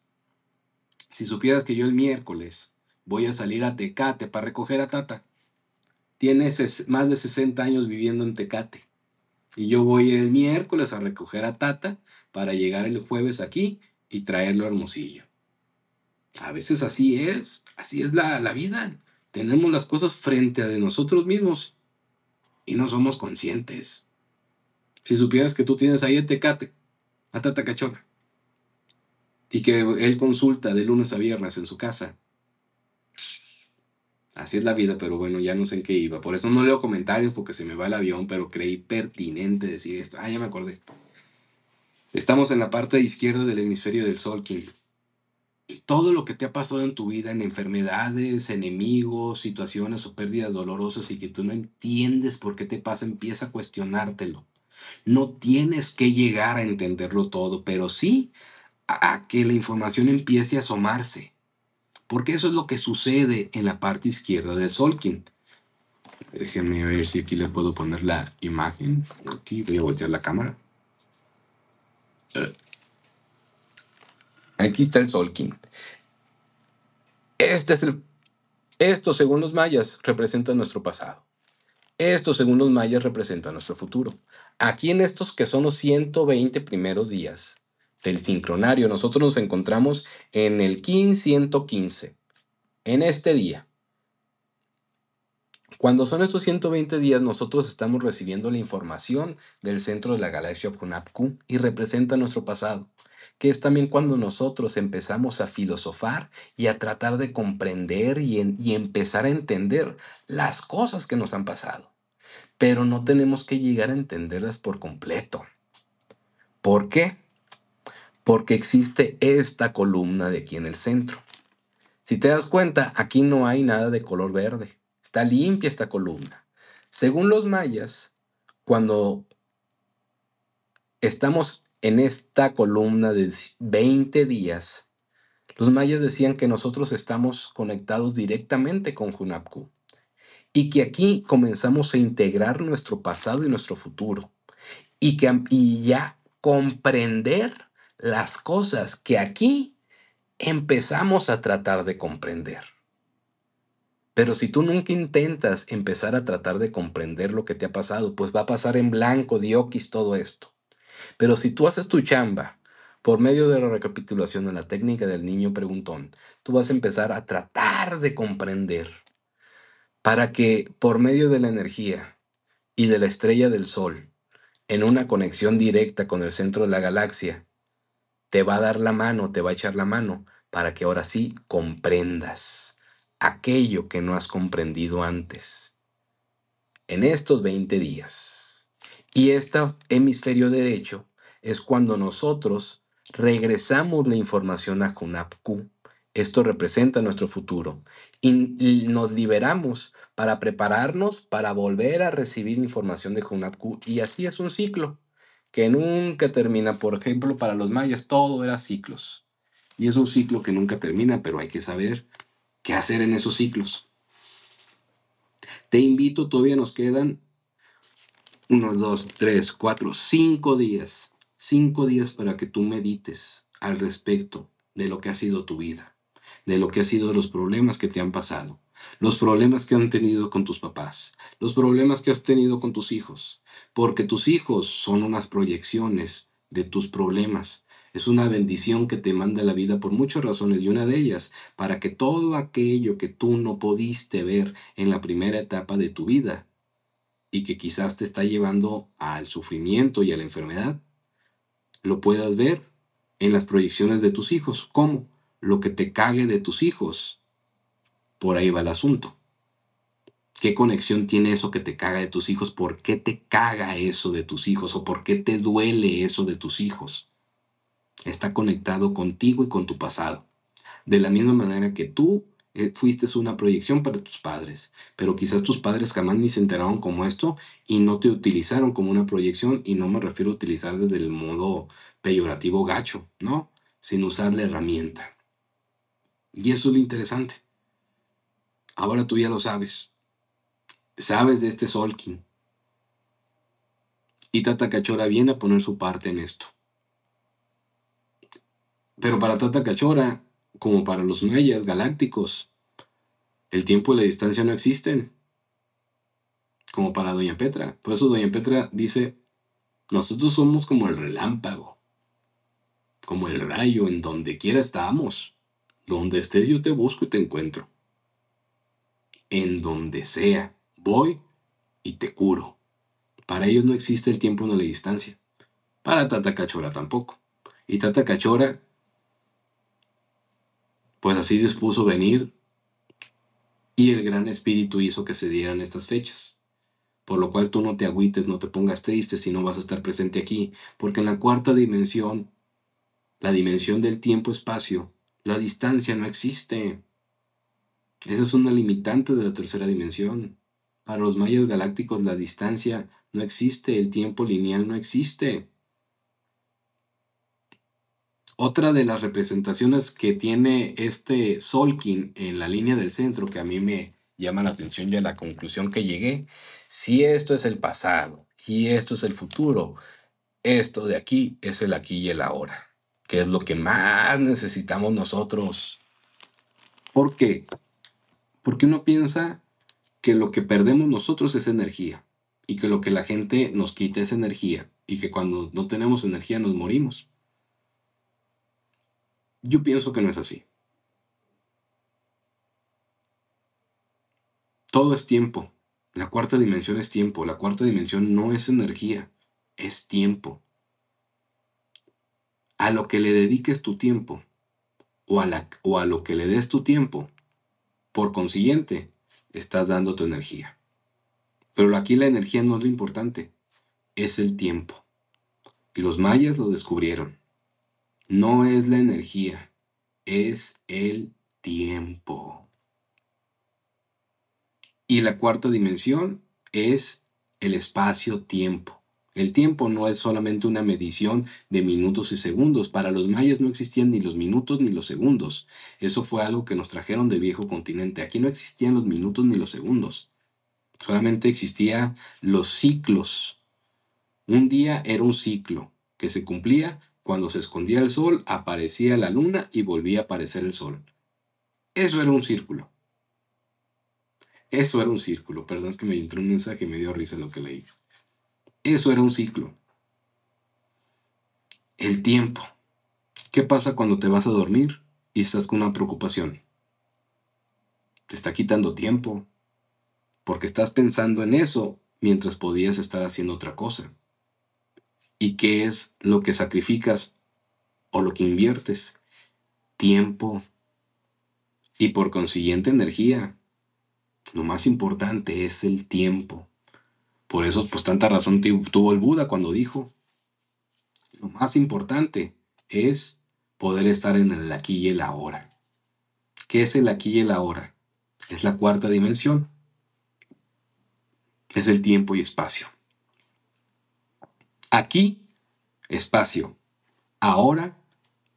S1: Si supieras que yo el miércoles voy a salir a Tecate para recoger a Tata. Tiene más de 60 años viviendo en Tecate. Y yo voy el miércoles a recoger a Tata para llegar el jueves aquí y traerlo a Hermosillo. A veces así es, así es la, vida. Tenemos las cosas frente a de nosotros mismos y no somos conscientes. Si supieras que tú tienes ahí en Tecate, a Tata Y que él consulta de lunes a viernes en su casa. Así es la vida, pero bueno, ya no sé en qué iba. Por eso no leo comentarios porque se me va el avión, pero creí pertinente decir esto. Ah, ya me acordé. Estamos en la parte izquierda del hemisferio del sol, King. Todo lo que te ha pasado en tu vida, en enfermedades, enemigos, situaciones o pérdidas dolorosas y que tú no entiendes por qué te pasa, empieza a cuestionártelo. No tienes que llegar a entenderlo todo, pero sí a, que la información empiece a asomarse. Porque eso es lo que sucede en la parte izquierda del Solkin. Déjenme ver si aquí le puedo poner la imagen. Aquí voy a voltear la cámara. Aquí está el Solkin. Este es el, esto, según los mayas, representa nuestro pasado. Esto, según los mayas, representa nuestro futuro. Aquí en estos que son los 120 primeros días del sincronario, nosotros nos encontramos en el 1515, en este día. Cuando son estos 120 días, nosotros estamos recibiendo la información del centro de la galaxia Punapku y representa nuestro pasado que es también cuando nosotros empezamos a filosofar y a tratar de comprender y, empezar a entender las cosas que nos han pasado. Pero no tenemos que llegar a entenderlas por completo. ¿Por qué? Porque existe esta columna de aquí en el centro. Si te das cuenta, aquí no hay nada de color verde. Está limpia esta columna. Según los mayas, cuando estamos en esta columna de 20 días, los mayas decían que nosotros estamos conectados directamente con Hunapku y que aquí comenzamos a integrar nuestro pasado y nuestro futuro y, que, y ya comprender las cosas que aquí empezamos a tratar de comprender. Pero si tú nunca intentas empezar a tratar de comprender lo que te ha pasado, pues va a pasar en blanco, diokis, todo esto. Pero si tú haces tu chamba por medio de la recapitulación de la técnica del niño preguntón, tú vas a empezar a tratar de comprender para que por medio de la energía y de la estrella del sol, en una conexión directa con el centro de la galaxia, te va a dar la mano, te va a echar la mano, para que ahora sí comprendas aquello que no has comprendido antes en estos 20 días. Y este hemisferio derecho es cuando nosotros regresamos la información a q Esto representa nuestro futuro. Y nos liberamos para prepararnos para volver a recibir información de q Y así es un ciclo que nunca termina. Por ejemplo, para los mayas todo era ciclos. Y es un ciclo que nunca termina, pero hay que saber qué hacer en esos ciclos. Te invito, todavía nos quedan uno, dos, tres, cuatro, cinco días, cinco días para que tú medites al respecto de lo que ha sido tu vida, de lo que ha sido los problemas que te han pasado, los problemas que han tenido con tus papás, los problemas que has tenido con tus hijos, porque tus hijos son unas proyecciones de tus problemas. Es una bendición que te manda la vida por muchas razones y una de ellas, para que todo aquello que tú no pudiste ver en la primera etapa de tu vida, y que quizás te está llevando al sufrimiento y a la enfermedad, lo puedas ver en las proyecciones de tus hijos. ¿Cómo? Lo que te cague de tus hijos. Por ahí va el asunto. ¿Qué conexión tiene eso que te caga de tus hijos? ¿Por qué te caga eso de tus hijos? ¿O por qué te duele eso de tus hijos? Está conectado contigo y con tu pasado. De la misma manera que tú eh, fuiste una proyección para tus padres, pero quizás tus padres jamás ni se enteraron como esto y no te utilizaron como una proyección y no me refiero a utilizar desde el modo peyorativo gacho, ¿no? Sin usar la herramienta. Y eso es lo interesante. Ahora tú ya lo sabes. Sabes de este Solkin. Y Tata Cachora viene a poner su parte en esto. Pero para Tata Cachora, como para los mayas galácticos. El tiempo y la distancia no existen, como para Doña Petra. Por eso Doña Petra dice, nosotros somos como el relámpago, como el rayo, en donde quiera estamos. Donde estés yo te busco y te encuentro. En donde sea, voy y te curo. Para ellos no existe el tiempo ni la distancia. Para Tata Cachora tampoco. Y Tata Cachora pues así dispuso venir y el gran espíritu hizo que se dieran estas fechas. Por lo cual tú no te agüites, no te pongas triste si no vas a estar presente aquí, porque en la cuarta dimensión, la dimensión del tiempo-espacio, la distancia no existe. Esa es una limitante de la tercera dimensión. Para los mayas galácticos la distancia no existe, el tiempo lineal no existe. Otra de las representaciones que tiene este Solkin en la línea del centro, que a mí me llama la atención y a la conclusión que llegué, si esto es el pasado y esto es el futuro, esto de aquí es el aquí y el ahora, que es lo que más necesitamos nosotros. ¿Por qué? Porque uno piensa que lo que perdemos nosotros es energía y que lo que la gente nos quita es energía y que cuando no tenemos energía nos morimos. Yo pienso que no es así. Todo es tiempo. La cuarta dimensión es tiempo. La cuarta dimensión no es energía, es tiempo. A lo que le dediques tu tiempo o a, lo que le des tu tiempo, por consiguiente, estás dando tu energía. Pero aquí la energía no es lo importante, es el tiempo. Y los mayas lo descubrieron. No es la energía, es el tiempo. Y la cuarta dimensión es el espacio-tiempo. El tiempo no es solamente una medición de minutos y segundos. Para los mayas no existían ni los minutos ni los segundos. Eso fue algo que nos trajeron de viejo continente. Aquí no existían los minutos ni los segundos. Solamente existían los ciclos. Un día era un ciclo que se cumplía cuando se escondía el sol, aparecía la luna y volvía a aparecer el sol. Eso era un círculo. Eso era un círculo. Perdón, es que me entró un mensaje y me dio risa lo que leí. Eso era un ciclo. El tiempo. ¿Qué pasa cuando te vas a dormir y estás con una preocupación? Te está quitando tiempo. Porque estás pensando en eso mientras podías estar haciendo otra cosa. ¿Y qué es lo que sacrificas o lo que inviertes? Tiempo y por consiguiente energía. Lo más importante es el tiempo. Por eso, pues tanta razón tuvo el Buda cuando dijo, lo más importante es poder estar en el aquí y el ahora. ¿Qué es el aquí y el ahora? Es la cuarta dimensión. Es el tiempo y espacio. Aquí, espacio. Ahora,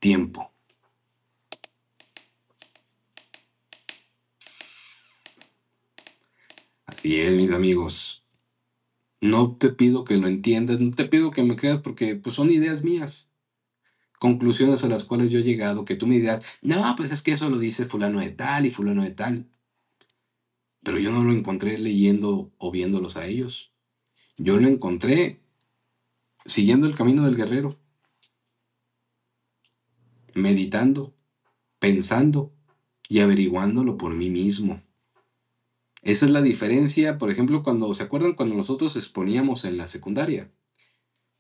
S1: tiempo. Así es, mis amigos. No te pido que lo entiendas, no te pido que me creas porque pues, son ideas mías. Conclusiones a las cuales yo he llegado, que tú me dirás, no, pues es que eso lo dice fulano de tal y fulano de tal. Pero yo no lo encontré leyendo o viéndolos a ellos. Yo lo encontré siguiendo el camino del guerrero, meditando, pensando y averiguándolo por mí mismo. Esa es la diferencia, por ejemplo, cuando se acuerdan cuando nosotros exponíamos en la secundaria.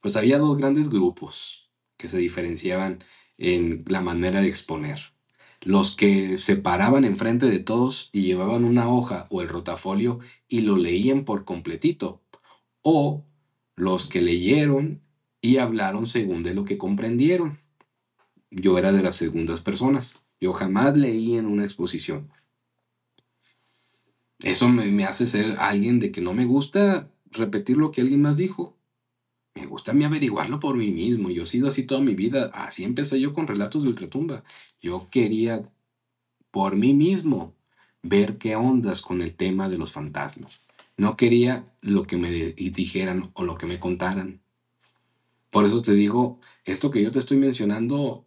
S1: Pues había dos grandes grupos que se diferenciaban en la manera de exponer. Los que se paraban enfrente de todos y llevaban una hoja o el rotafolio y lo leían por completito. O los que leyeron y hablaron según de lo que comprendieron. Yo era de las segundas personas. Yo jamás leí en una exposición. Eso me, hace ser alguien de que no me gusta repetir lo que alguien más dijo. Me gusta averiguarlo por mí mismo. Yo he sido así toda mi vida. Así empecé yo con relatos de ultratumba. Yo quería por mí mismo ver qué ondas con el tema de los fantasmas. No quería lo que me dijeran o lo que me contaran. Por eso te digo, esto que yo te estoy mencionando,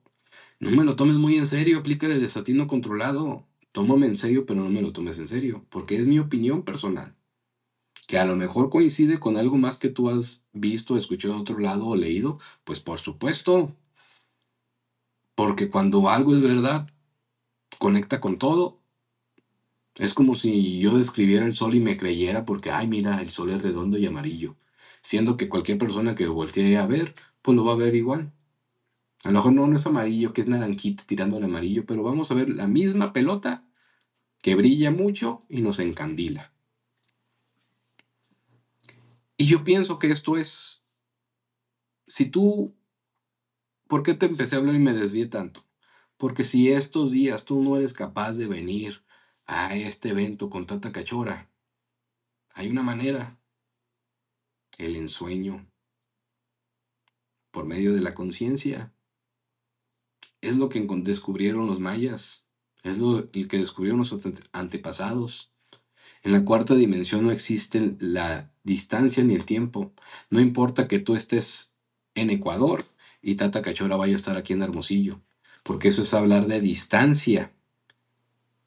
S1: no me lo tomes muy en serio, aplica de desatino controlado. Tómame en serio, pero no me lo tomes en serio, porque es mi opinión personal, que a lo mejor coincide con algo más que tú has visto, escuchado de otro lado o leído, pues por supuesto, porque cuando algo es verdad, conecta con todo es como si yo describiera el sol y me creyera porque, ay, mira, el sol es redondo y amarillo. Siendo que cualquier persona que voltee a ver, pues lo va a ver igual. A lo mejor no, es amarillo, que es naranjita tirando al amarillo, pero vamos a ver la misma pelota que brilla mucho y nos encandila. Y yo pienso que esto es, si tú, ¿por qué te empecé a hablar y me desvié tanto? Porque si estos días tú no eres capaz de venir a este evento con Tata Cachora. Hay una manera. El ensueño. Por medio de la conciencia. Es lo que descubrieron los mayas. Es lo que descubrieron los antepasados. En la cuarta dimensión no existe la distancia ni el tiempo. No importa que tú estés en Ecuador y Tata Cachora vaya a estar aquí en Hermosillo, porque eso es hablar de distancia.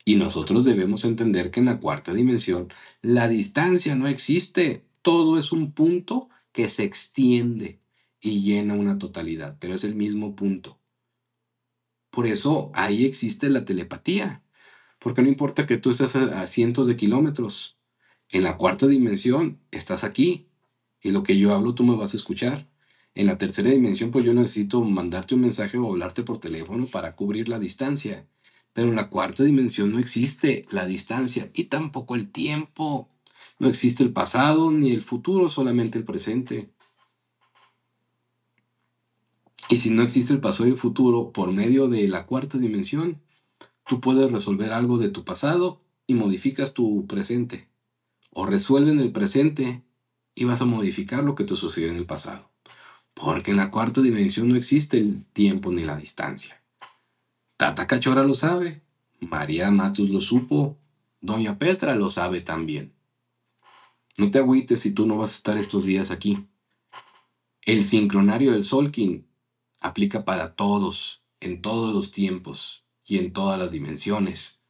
S1: Y nosotros debemos entender que en la cuarta dimensión la distancia no existe. Todo es un punto que se extiende y llena una totalidad, pero es el mismo punto. Por eso ahí existe la telepatía, porque no importa que tú estés a, cientos de kilómetros, en la cuarta dimensión estás aquí y lo que yo hablo tú me vas a escuchar. En la tercera dimensión, pues yo necesito mandarte un mensaje o hablarte por teléfono para cubrir la distancia. Pero la cuarta dimensión no existe la distancia y tampoco el tiempo. No existe el pasado ni el futuro, solamente el presente. Y si no existe el pasado y el futuro por medio de la cuarta dimensión, tú puedes resolver algo de tu pasado y modificas tu presente. O resuelven el presente y vas a modificar lo que te sucedió en el pasado. Porque en la cuarta dimensión no existe el tiempo ni la distancia. Tata Cachora lo sabe, María Matus lo supo, Doña Petra lo sabe también. No te agüites si tú no vas a estar estos días aquí. El sincronario del Solkin aplica para todos, en todos los tiempos y en todas las dimensiones.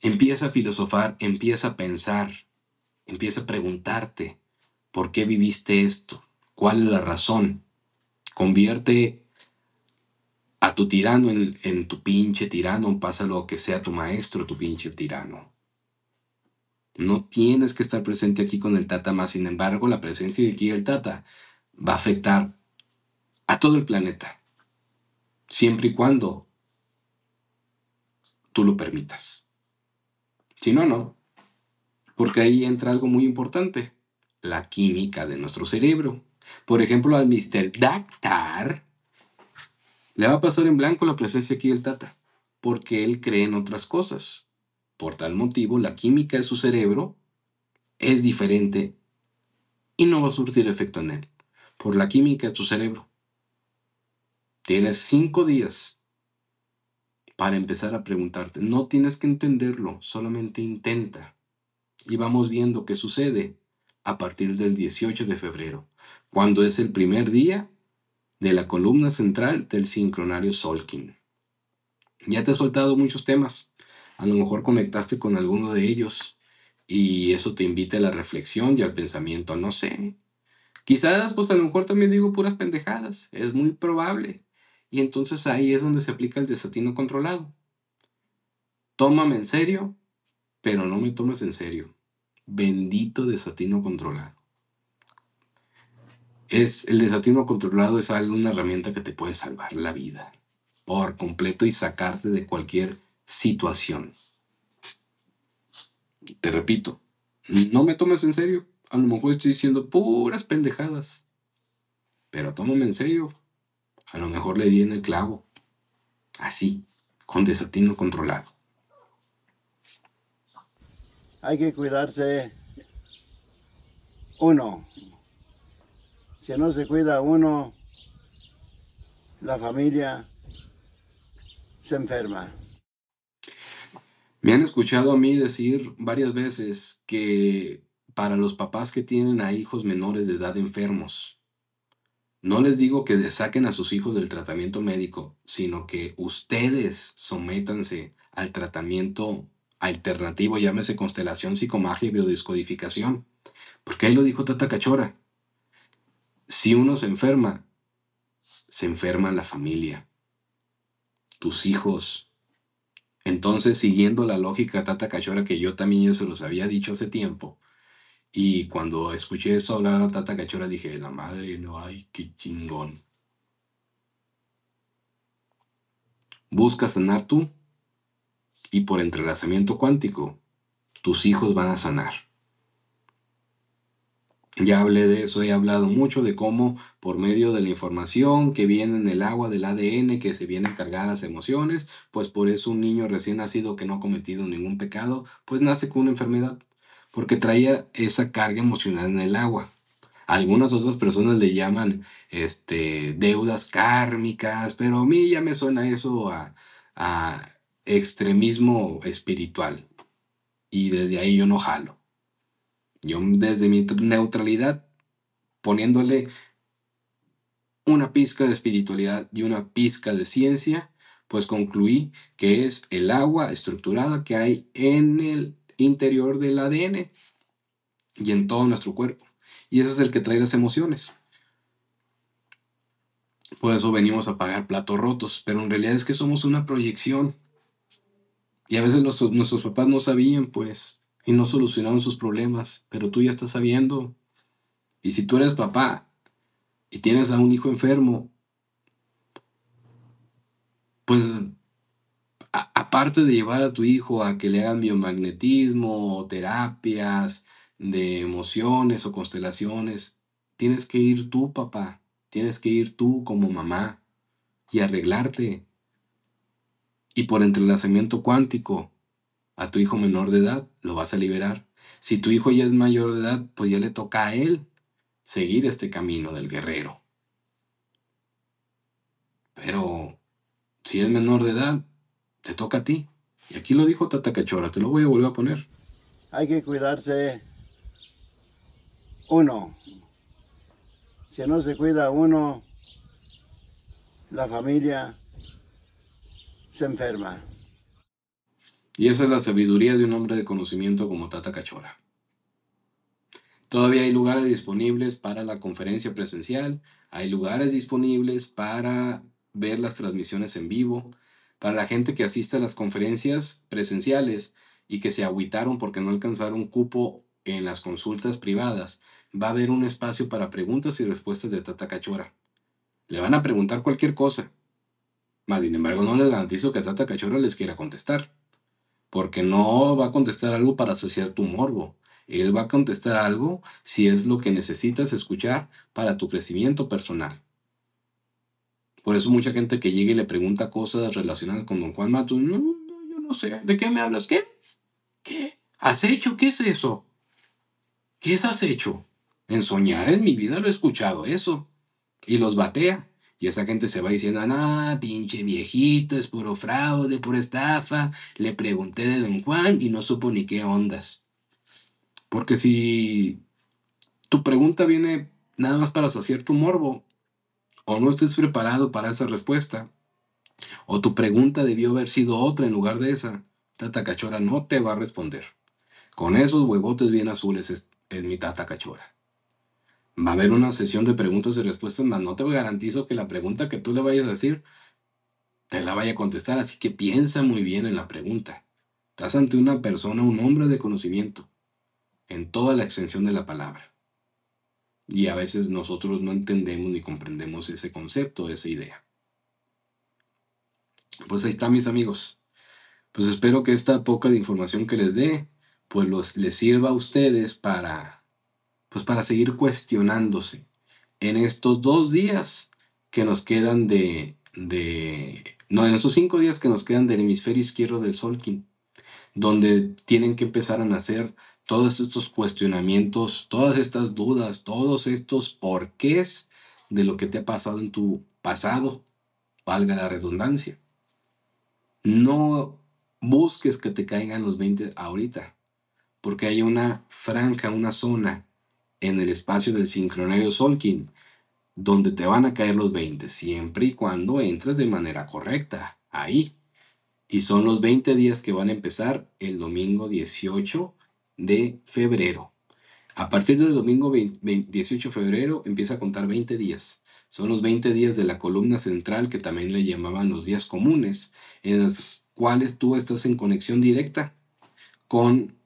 S1: Empieza a filosofar, empieza a pensar, empieza a preguntarte, ¿por qué viviste esto? ¿Cuál es la razón? Convierte a tu tirano en, tu pinche tirano, pasa lo que sea tu maestro, tu pinche tirano. No tienes que estar presente aquí con el Tata, más sin embargo, la presencia de aquí el Tata va a afectar a todo el planeta, siempre y cuando tú lo permitas. Si no, no, porque ahí entra algo muy importante, la química de nuestro cerebro. Por ejemplo, al Mr. Dactar le va a pasar en blanco la presencia aquí del Tata, porque él cree en otras cosas. Por tal motivo, la química de su cerebro es diferente y no va a surtir efecto en él, por la química de su cerebro. Tienes cinco días para empezar a preguntarte. No tienes que entenderlo, solamente intenta. Y vamos viendo qué sucede a partir del 18 de febrero, cuando es el primer día de la columna central del sincronario Solkin. Ya te he soltado muchos temas, a lo mejor conectaste con alguno de ellos y eso te invita a la reflexión y al pensamiento, no sé. Quizás, pues a lo mejor también digo puras pendejadas, es muy probable. Y entonces ahí es donde se aplica el desatino controlado. Tómame en serio, pero no me tomes en serio. Bendito desatino controlado es el desatino controlado es una herramienta que te puede salvar la vida por completo y sacarte de cualquier situación. Te repito, no me tomes en serio. A lo mejor estoy diciendo puras pendejadas. Pero tómame en serio. A lo mejor le di en el clavo. Así, con desatino controlado. Hay que cuidarse. Uno, que no se cuida uno, la familia se enferma. Me han escuchado a mí decir varias veces que para los papás que tienen a hijos menores de edad enfermos, no les digo que saquen a sus hijos del tratamiento médico, sino que ustedes sométanse al tratamiento alternativo, llámese constelación psicomagia y biodescodificación. Porque ahí lo dijo Tata Cachora. Si uno se enferma, se enferma la familia, tus hijos. Entonces, siguiendo la lógica Tata Cachora, que yo también ya se los había dicho hace tiempo, y cuando escuché eso hablar a Tata Cachora dije, la madre, no hay, qué chingón. Busca sanar tú y por entrelazamiento cuántico, tus hijos van a sanar. Ya hablé de eso, he hablado mucho de cómo por medio de la información que viene en el agua del ADN, que se vienen cargadas emociones, pues por eso un niño recién nacido que no ha cometido ningún pecado, pues nace con una enfermedad, porque traía esa carga emocional en el agua. Algunas otras personas le llaman este, deudas kármicas, pero a mí ya me suena eso a, a extremismo espiritual. Y desde ahí yo no jalo. Yo desde mi neutralidad, poniéndole una pizca de espiritualidad y una pizca de ciencia, pues concluí que es el agua estructurada que hay en el interior del ADN y en todo nuestro cuerpo. Y ese es el que trae las emociones. Por eso venimos a pagar platos rotos, pero en realidad es que somos una proyección. Y a veces nuestros, nuestros papás no sabían, pues, y no solucionaron sus problemas, pero tú ya estás sabiendo. Y si tú eres papá y tienes a un hijo enfermo, pues aparte de llevar a tu hijo a que le hagan biomagnetismo, terapias de emociones o constelaciones, tienes que ir tú, papá, tienes que ir tú como mamá y arreglarte. Y por entrelazamiento cuántico, a tu hijo menor de edad, lo vas a liberar. Si tu hijo ya es mayor de edad, pues ya le toca a él seguir este camino del guerrero. Pero si es menor de edad, te toca a ti. Y aquí lo dijo Tata Cachora, te lo voy a volver a poner. Hay que cuidarse uno. Si no se cuida uno, la familia se enferma. Y esa es la sabiduría de un hombre de conocimiento como Tata Cachora. Todavía hay lugares disponibles para la conferencia presencial, hay lugares disponibles para ver las transmisiones en vivo, para la gente que asiste a las conferencias presenciales y que se agüitaron porque no alcanzaron cupo en las consultas privadas, va a haber un espacio para preguntas y respuestas de Tata Cachora. Le van a preguntar cualquier cosa. Más sin embargo, no les garantizo que Tata Cachora les quiera contestar porque no va a contestar algo para saciar tu morbo. Él va a contestar algo si es lo que necesitas escuchar para tu crecimiento personal. Por eso mucha gente que llega y le pregunta cosas relacionadas con Don Juan Matos. no, yo no sé, ¿de qué me hablas? ¿Qué? ¿Qué? ¿Has hecho? ¿Qué es eso? ¿Qué has hecho? En soñar en mi vida lo he escuchado eso. Y los batea. Y esa gente se va diciendo, ah, pinche viejito, es puro fraude, pura estafa, le pregunté de don Juan y no supo ni qué ondas. Porque si tu pregunta viene nada más para saciar tu morbo, o no estés preparado para esa respuesta, o tu pregunta debió haber sido otra en lugar de esa, Tata Cachora no te va a responder. Con esos huevotes bien azules es, es mi Tata Cachora va a haber una sesión de preguntas y respuestas, más no te garantizo que la pregunta que tú le vayas a decir te la vaya a contestar, así que piensa muy bien en la pregunta. Estás ante una persona, un hombre de conocimiento, en toda la extensión de la palabra. Y a veces nosotros no entendemos ni comprendemos ese concepto, esa idea. Pues ahí está, mis amigos. Pues espero que esta poca de información que les dé, pues los, les sirva a ustedes para pues para seguir cuestionándose en estos dos días que nos quedan de, no, en estos cinco días que nos quedan del hemisferio izquierdo del Solkin, donde tienen que empezar a nacer todos estos cuestionamientos, todas estas dudas, todos estos porqués de lo que te ha pasado en tu pasado, valga la redundancia. No busques que te caigan los 20 ahorita, porque hay una franja, una zona en el espacio del sincronario Solkin, donde te van a caer los 20, siempre y cuando entres de manera correcta, ahí. Y son los 20 días que van a empezar el domingo 18 de febrero. A partir del domingo 18 de febrero empieza a contar 20 días. Son los 20 días de la columna central que también le llamaban los días comunes, en los cuales tú estás en conexión directa con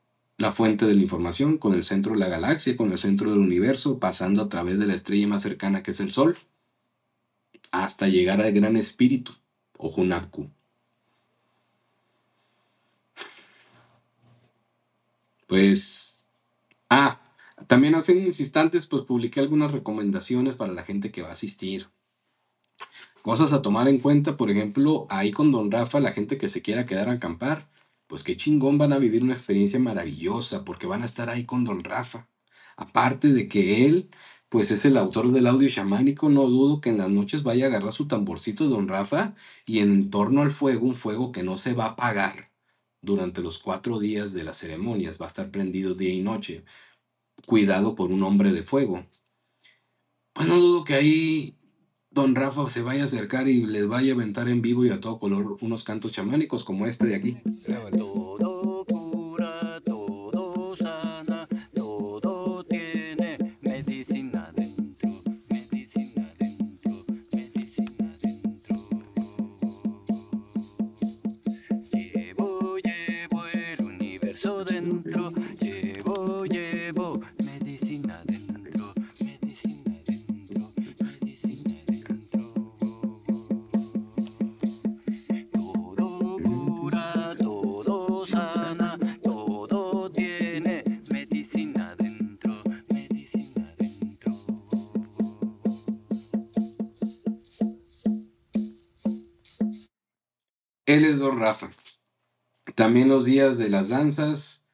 S1: la fuente de la información con el centro de la galaxia, con el centro del universo, pasando a través de la estrella más cercana que es el Sol, hasta llegar al gran espíritu, o Pues, ah, también hace unos instantes pues publiqué algunas recomendaciones para la gente que va a asistir. Cosas a tomar en cuenta, por ejemplo, ahí con Don Rafa, la gente que se quiera quedar a acampar, pues qué chingón van a vivir una experiencia maravillosa porque van a estar ahí con don Rafa. Aparte de que él, pues es el autor del audio chamánico, no dudo que en las noches vaya a agarrar su tamborcito don Rafa y en torno al fuego, un fuego que no se va a apagar durante los cuatro días de las ceremonias, va a estar prendido día y noche, cuidado por un hombre de fuego. Pues no dudo que ahí don Rafa se vaya a acercar y les vaya a aventar en vivo y a todo color unos cantos chamánicos como este de aquí. don Rafa. También los días de las danzas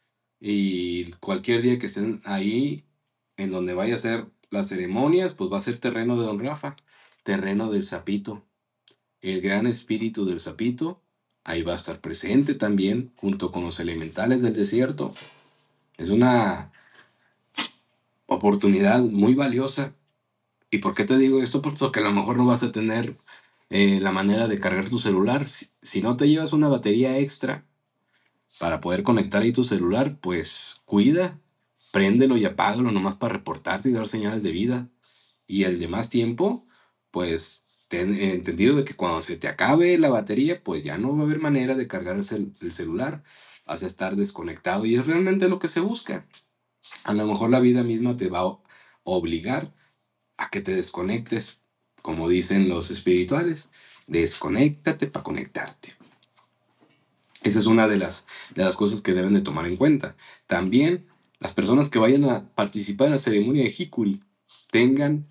S1: y cualquier día que estén ahí, en donde vaya a ser las ceremonias, pues va a ser terreno de don Rafa, terreno del sapito. El gran espíritu del sapito, ahí va a estar presente también, junto con los elementales del desierto. Es una oportunidad muy valiosa. ¿Y por qué te digo esto? Pues porque a lo mejor no vas a tener eh, la manera de cargar tu celular. Si, no te llevas una batería extra para poder conectar ahí tu celular, pues cuida, préndelo y apágalo nomás para reportarte y dar señales de vida. Y el de más tiempo, pues ten eh, entendido de que cuando se te acabe la batería, pues ya no va a haber manera de cargar el, el celular. Vas a estar desconectado y es realmente lo que se busca. A lo mejor la vida misma te va a obligar a que te desconectes como dicen los espirituales, desconéctate para conectarte. Esa es una de las, cosas que deben de tomar en cuenta. También las personas que vayan a participar en la ceremonia de Hikuri tengan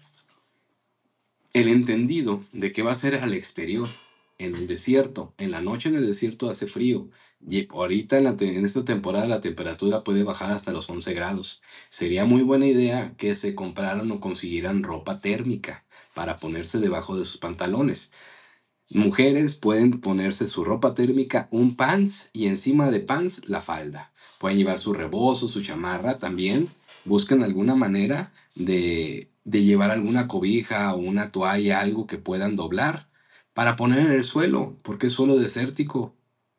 S1: el entendido de que va a ser al exterior, en el desierto. En la noche en el desierto hace frío. Y ahorita en, en, esta temporada la temperatura puede bajar hasta los 11 grados. Sería muy buena idea que se compraran o consiguieran ropa térmica para ponerse debajo de sus pantalones. Mujeres pueden ponerse su ropa térmica, un pants y encima de pants la falda. Pueden llevar su rebozo, su chamarra también. Busquen alguna manera de, llevar alguna cobija o una toalla, algo que puedan doblar para poner en el suelo, porque es suelo desértico.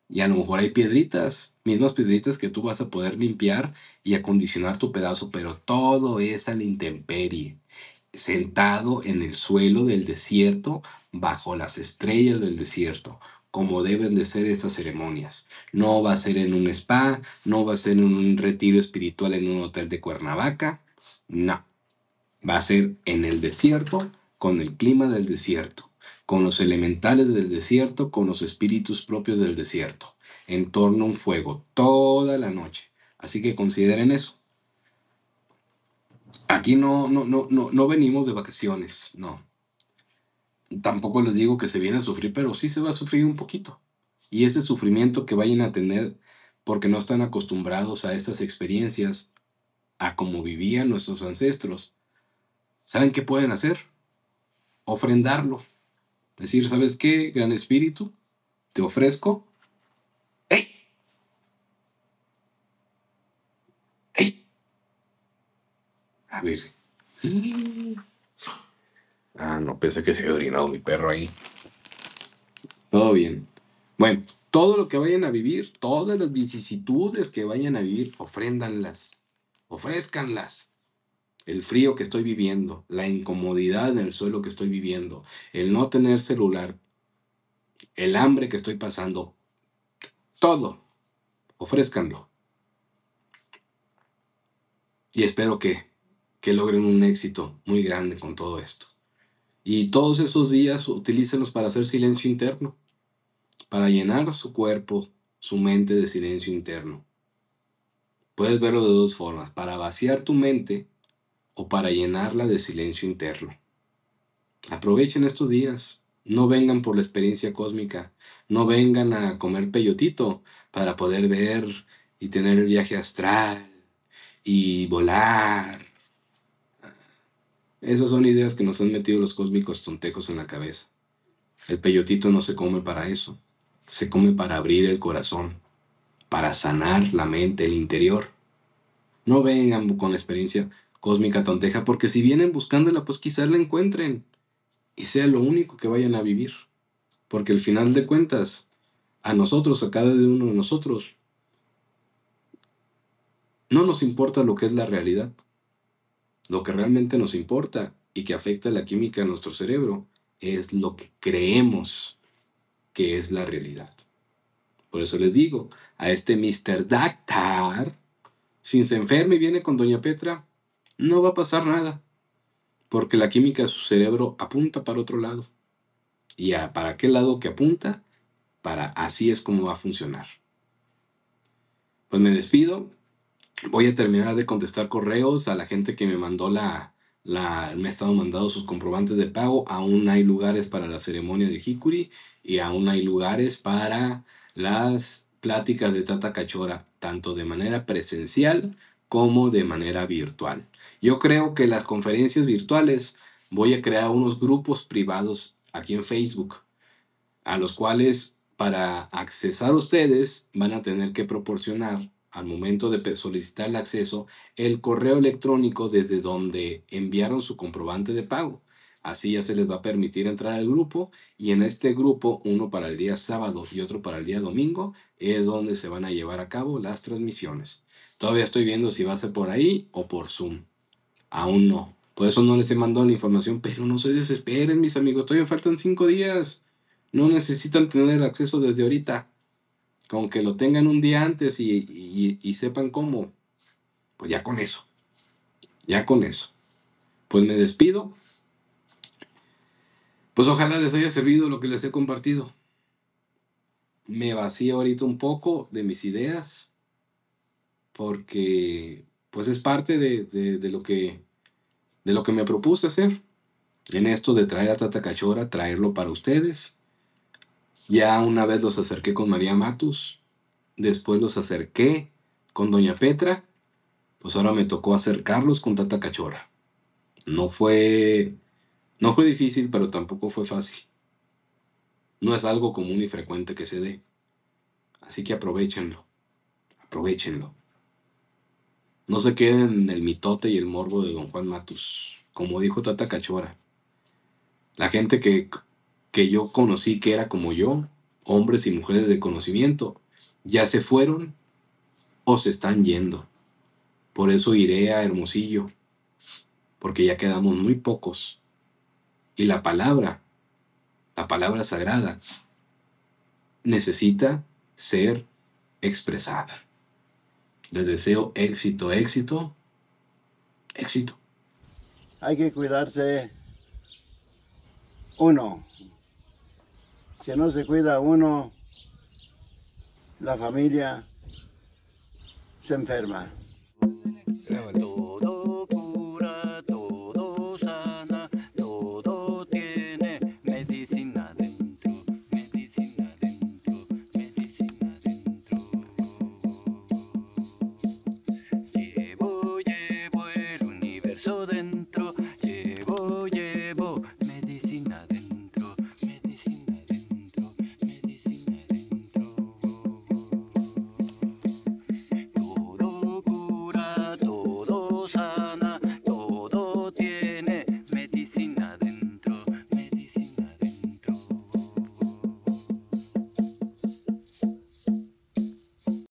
S1: Y a lo mejor hay piedritas, mismas piedritas que tú vas a poder limpiar y acondicionar tu pedazo, pero todo es al intemperie sentado en el suelo del desierto, bajo las estrellas del desierto, como deben de ser estas ceremonias. No va a ser en un spa, no va a ser en un retiro espiritual en un hotel de Cuernavaca, no. Va a ser en el desierto, con el clima del desierto, con los elementales del desierto, con los espíritus propios del desierto, en torno a un fuego toda la noche. Así que consideren eso. Aquí no, no, no, no, no venimos de vacaciones, no. Tampoco les digo que se viene a sufrir, pero sí se va a sufrir un poquito. Y ese sufrimiento que vayan a tener porque no están acostumbrados a estas experiencias, a cómo vivían nuestros ancestros, ¿saben qué pueden hacer? Ofrendarlo. Decir, ¿sabes qué, gran espíritu? Te ofrezco. ¡Ey! A pues, ver. Ah, no, pensé que se había orinado mi perro ahí. Todo bien. Bueno, todo lo que vayan a vivir, todas las vicisitudes que vayan a vivir, ofréndanlas, ofrézcanlas. El frío que estoy viviendo, la incomodidad en el suelo que estoy viviendo, el no tener celular, el hambre que estoy pasando, todo, ofrézcanlo. Y espero que que logren un éxito muy grande con todo esto. Y todos esos días utilícenlos para hacer silencio interno, para llenar su cuerpo, su mente de silencio interno. Puedes verlo de dos formas, para vaciar tu mente o para llenarla de silencio interno. Aprovechen estos días, no vengan por la experiencia cósmica, no vengan a comer peyotito para poder ver y tener el viaje astral y volar esas son ideas que nos han metido los cósmicos tontejos en la cabeza. El peyotito no se come para eso. Se come para abrir el corazón, para sanar la mente, el interior. No vengan con la experiencia cósmica tonteja, porque si vienen buscándola, pues quizás la encuentren y sea lo único que vayan a vivir. Porque al final de cuentas, a nosotros, a cada uno de nosotros, no nos importa lo que es la realidad. Lo que realmente nos importa y que afecta la química de nuestro cerebro es lo que creemos que es la realidad. Por eso les digo, a este Mr. Dactar, si se enferma y viene con Doña Petra, no va a pasar nada, porque la química de su cerebro apunta para otro lado. ¿Y a, para qué lado que apunta? Para así es como va a funcionar. Pues me despido, voy a terminar de contestar correos a la gente que me mandó la, la, me ha estado mandando sus comprobantes de pago. Aún hay lugares para la ceremonia de Hikuri y aún hay lugares para las pláticas de Tata Cachora, tanto de manera presencial como de manera virtual. Yo creo que las conferencias virtuales voy a crear unos grupos privados aquí en Facebook, a los cuales para accesar ustedes van a tener que proporcionar al momento de solicitar el acceso el correo electrónico desde donde enviaron su comprobante de pago. Así ya se les va a permitir entrar al grupo y en este grupo, uno para el día sábado y otro para el día domingo, es donde se van a llevar a cabo las transmisiones. Todavía estoy viendo si va a ser por ahí o por Zoom. Aún no. Por eso no les he mandado la información, pero no se desesperen, mis amigos. Todavía faltan cinco días. No necesitan tener acceso desde ahorita. Con que lo tengan un día antes y, sepan cómo, pues ya con eso. Ya con eso. Pues me despido. Pues ojalá les haya servido lo que les he compartido. Me vacío ahorita un poco de mis ideas, porque pues es parte de, lo, que, de lo que me propuse hacer en esto de traer a Tata Cachora, traerlo para ustedes. Ya una vez los acerqué con María Matus, después los acerqué con Doña Petra, pues ahora me tocó acercarlos con Tata Cachora. No fue, no fue difícil, pero tampoco fue fácil. No es algo común y frecuente que se dé. Así que aprovechenlo, aprovechenlo. No se queden en el mitote y el morbo de don Juan Matus, como dijo Tata Cachora. La gente que que yo conocí que era como yo, hombres y mujeres de conocimiento, ya se fueron o se están yendo. Por eso iré a Hermosillo, porque ya quedamos muy pocos. Y la palabra, la palabra sagrada, necesita ser expresada. Les deseo éxito, éxito, éxito. Hay que cuidarse uno si no se cuida uno, la familia se enferma.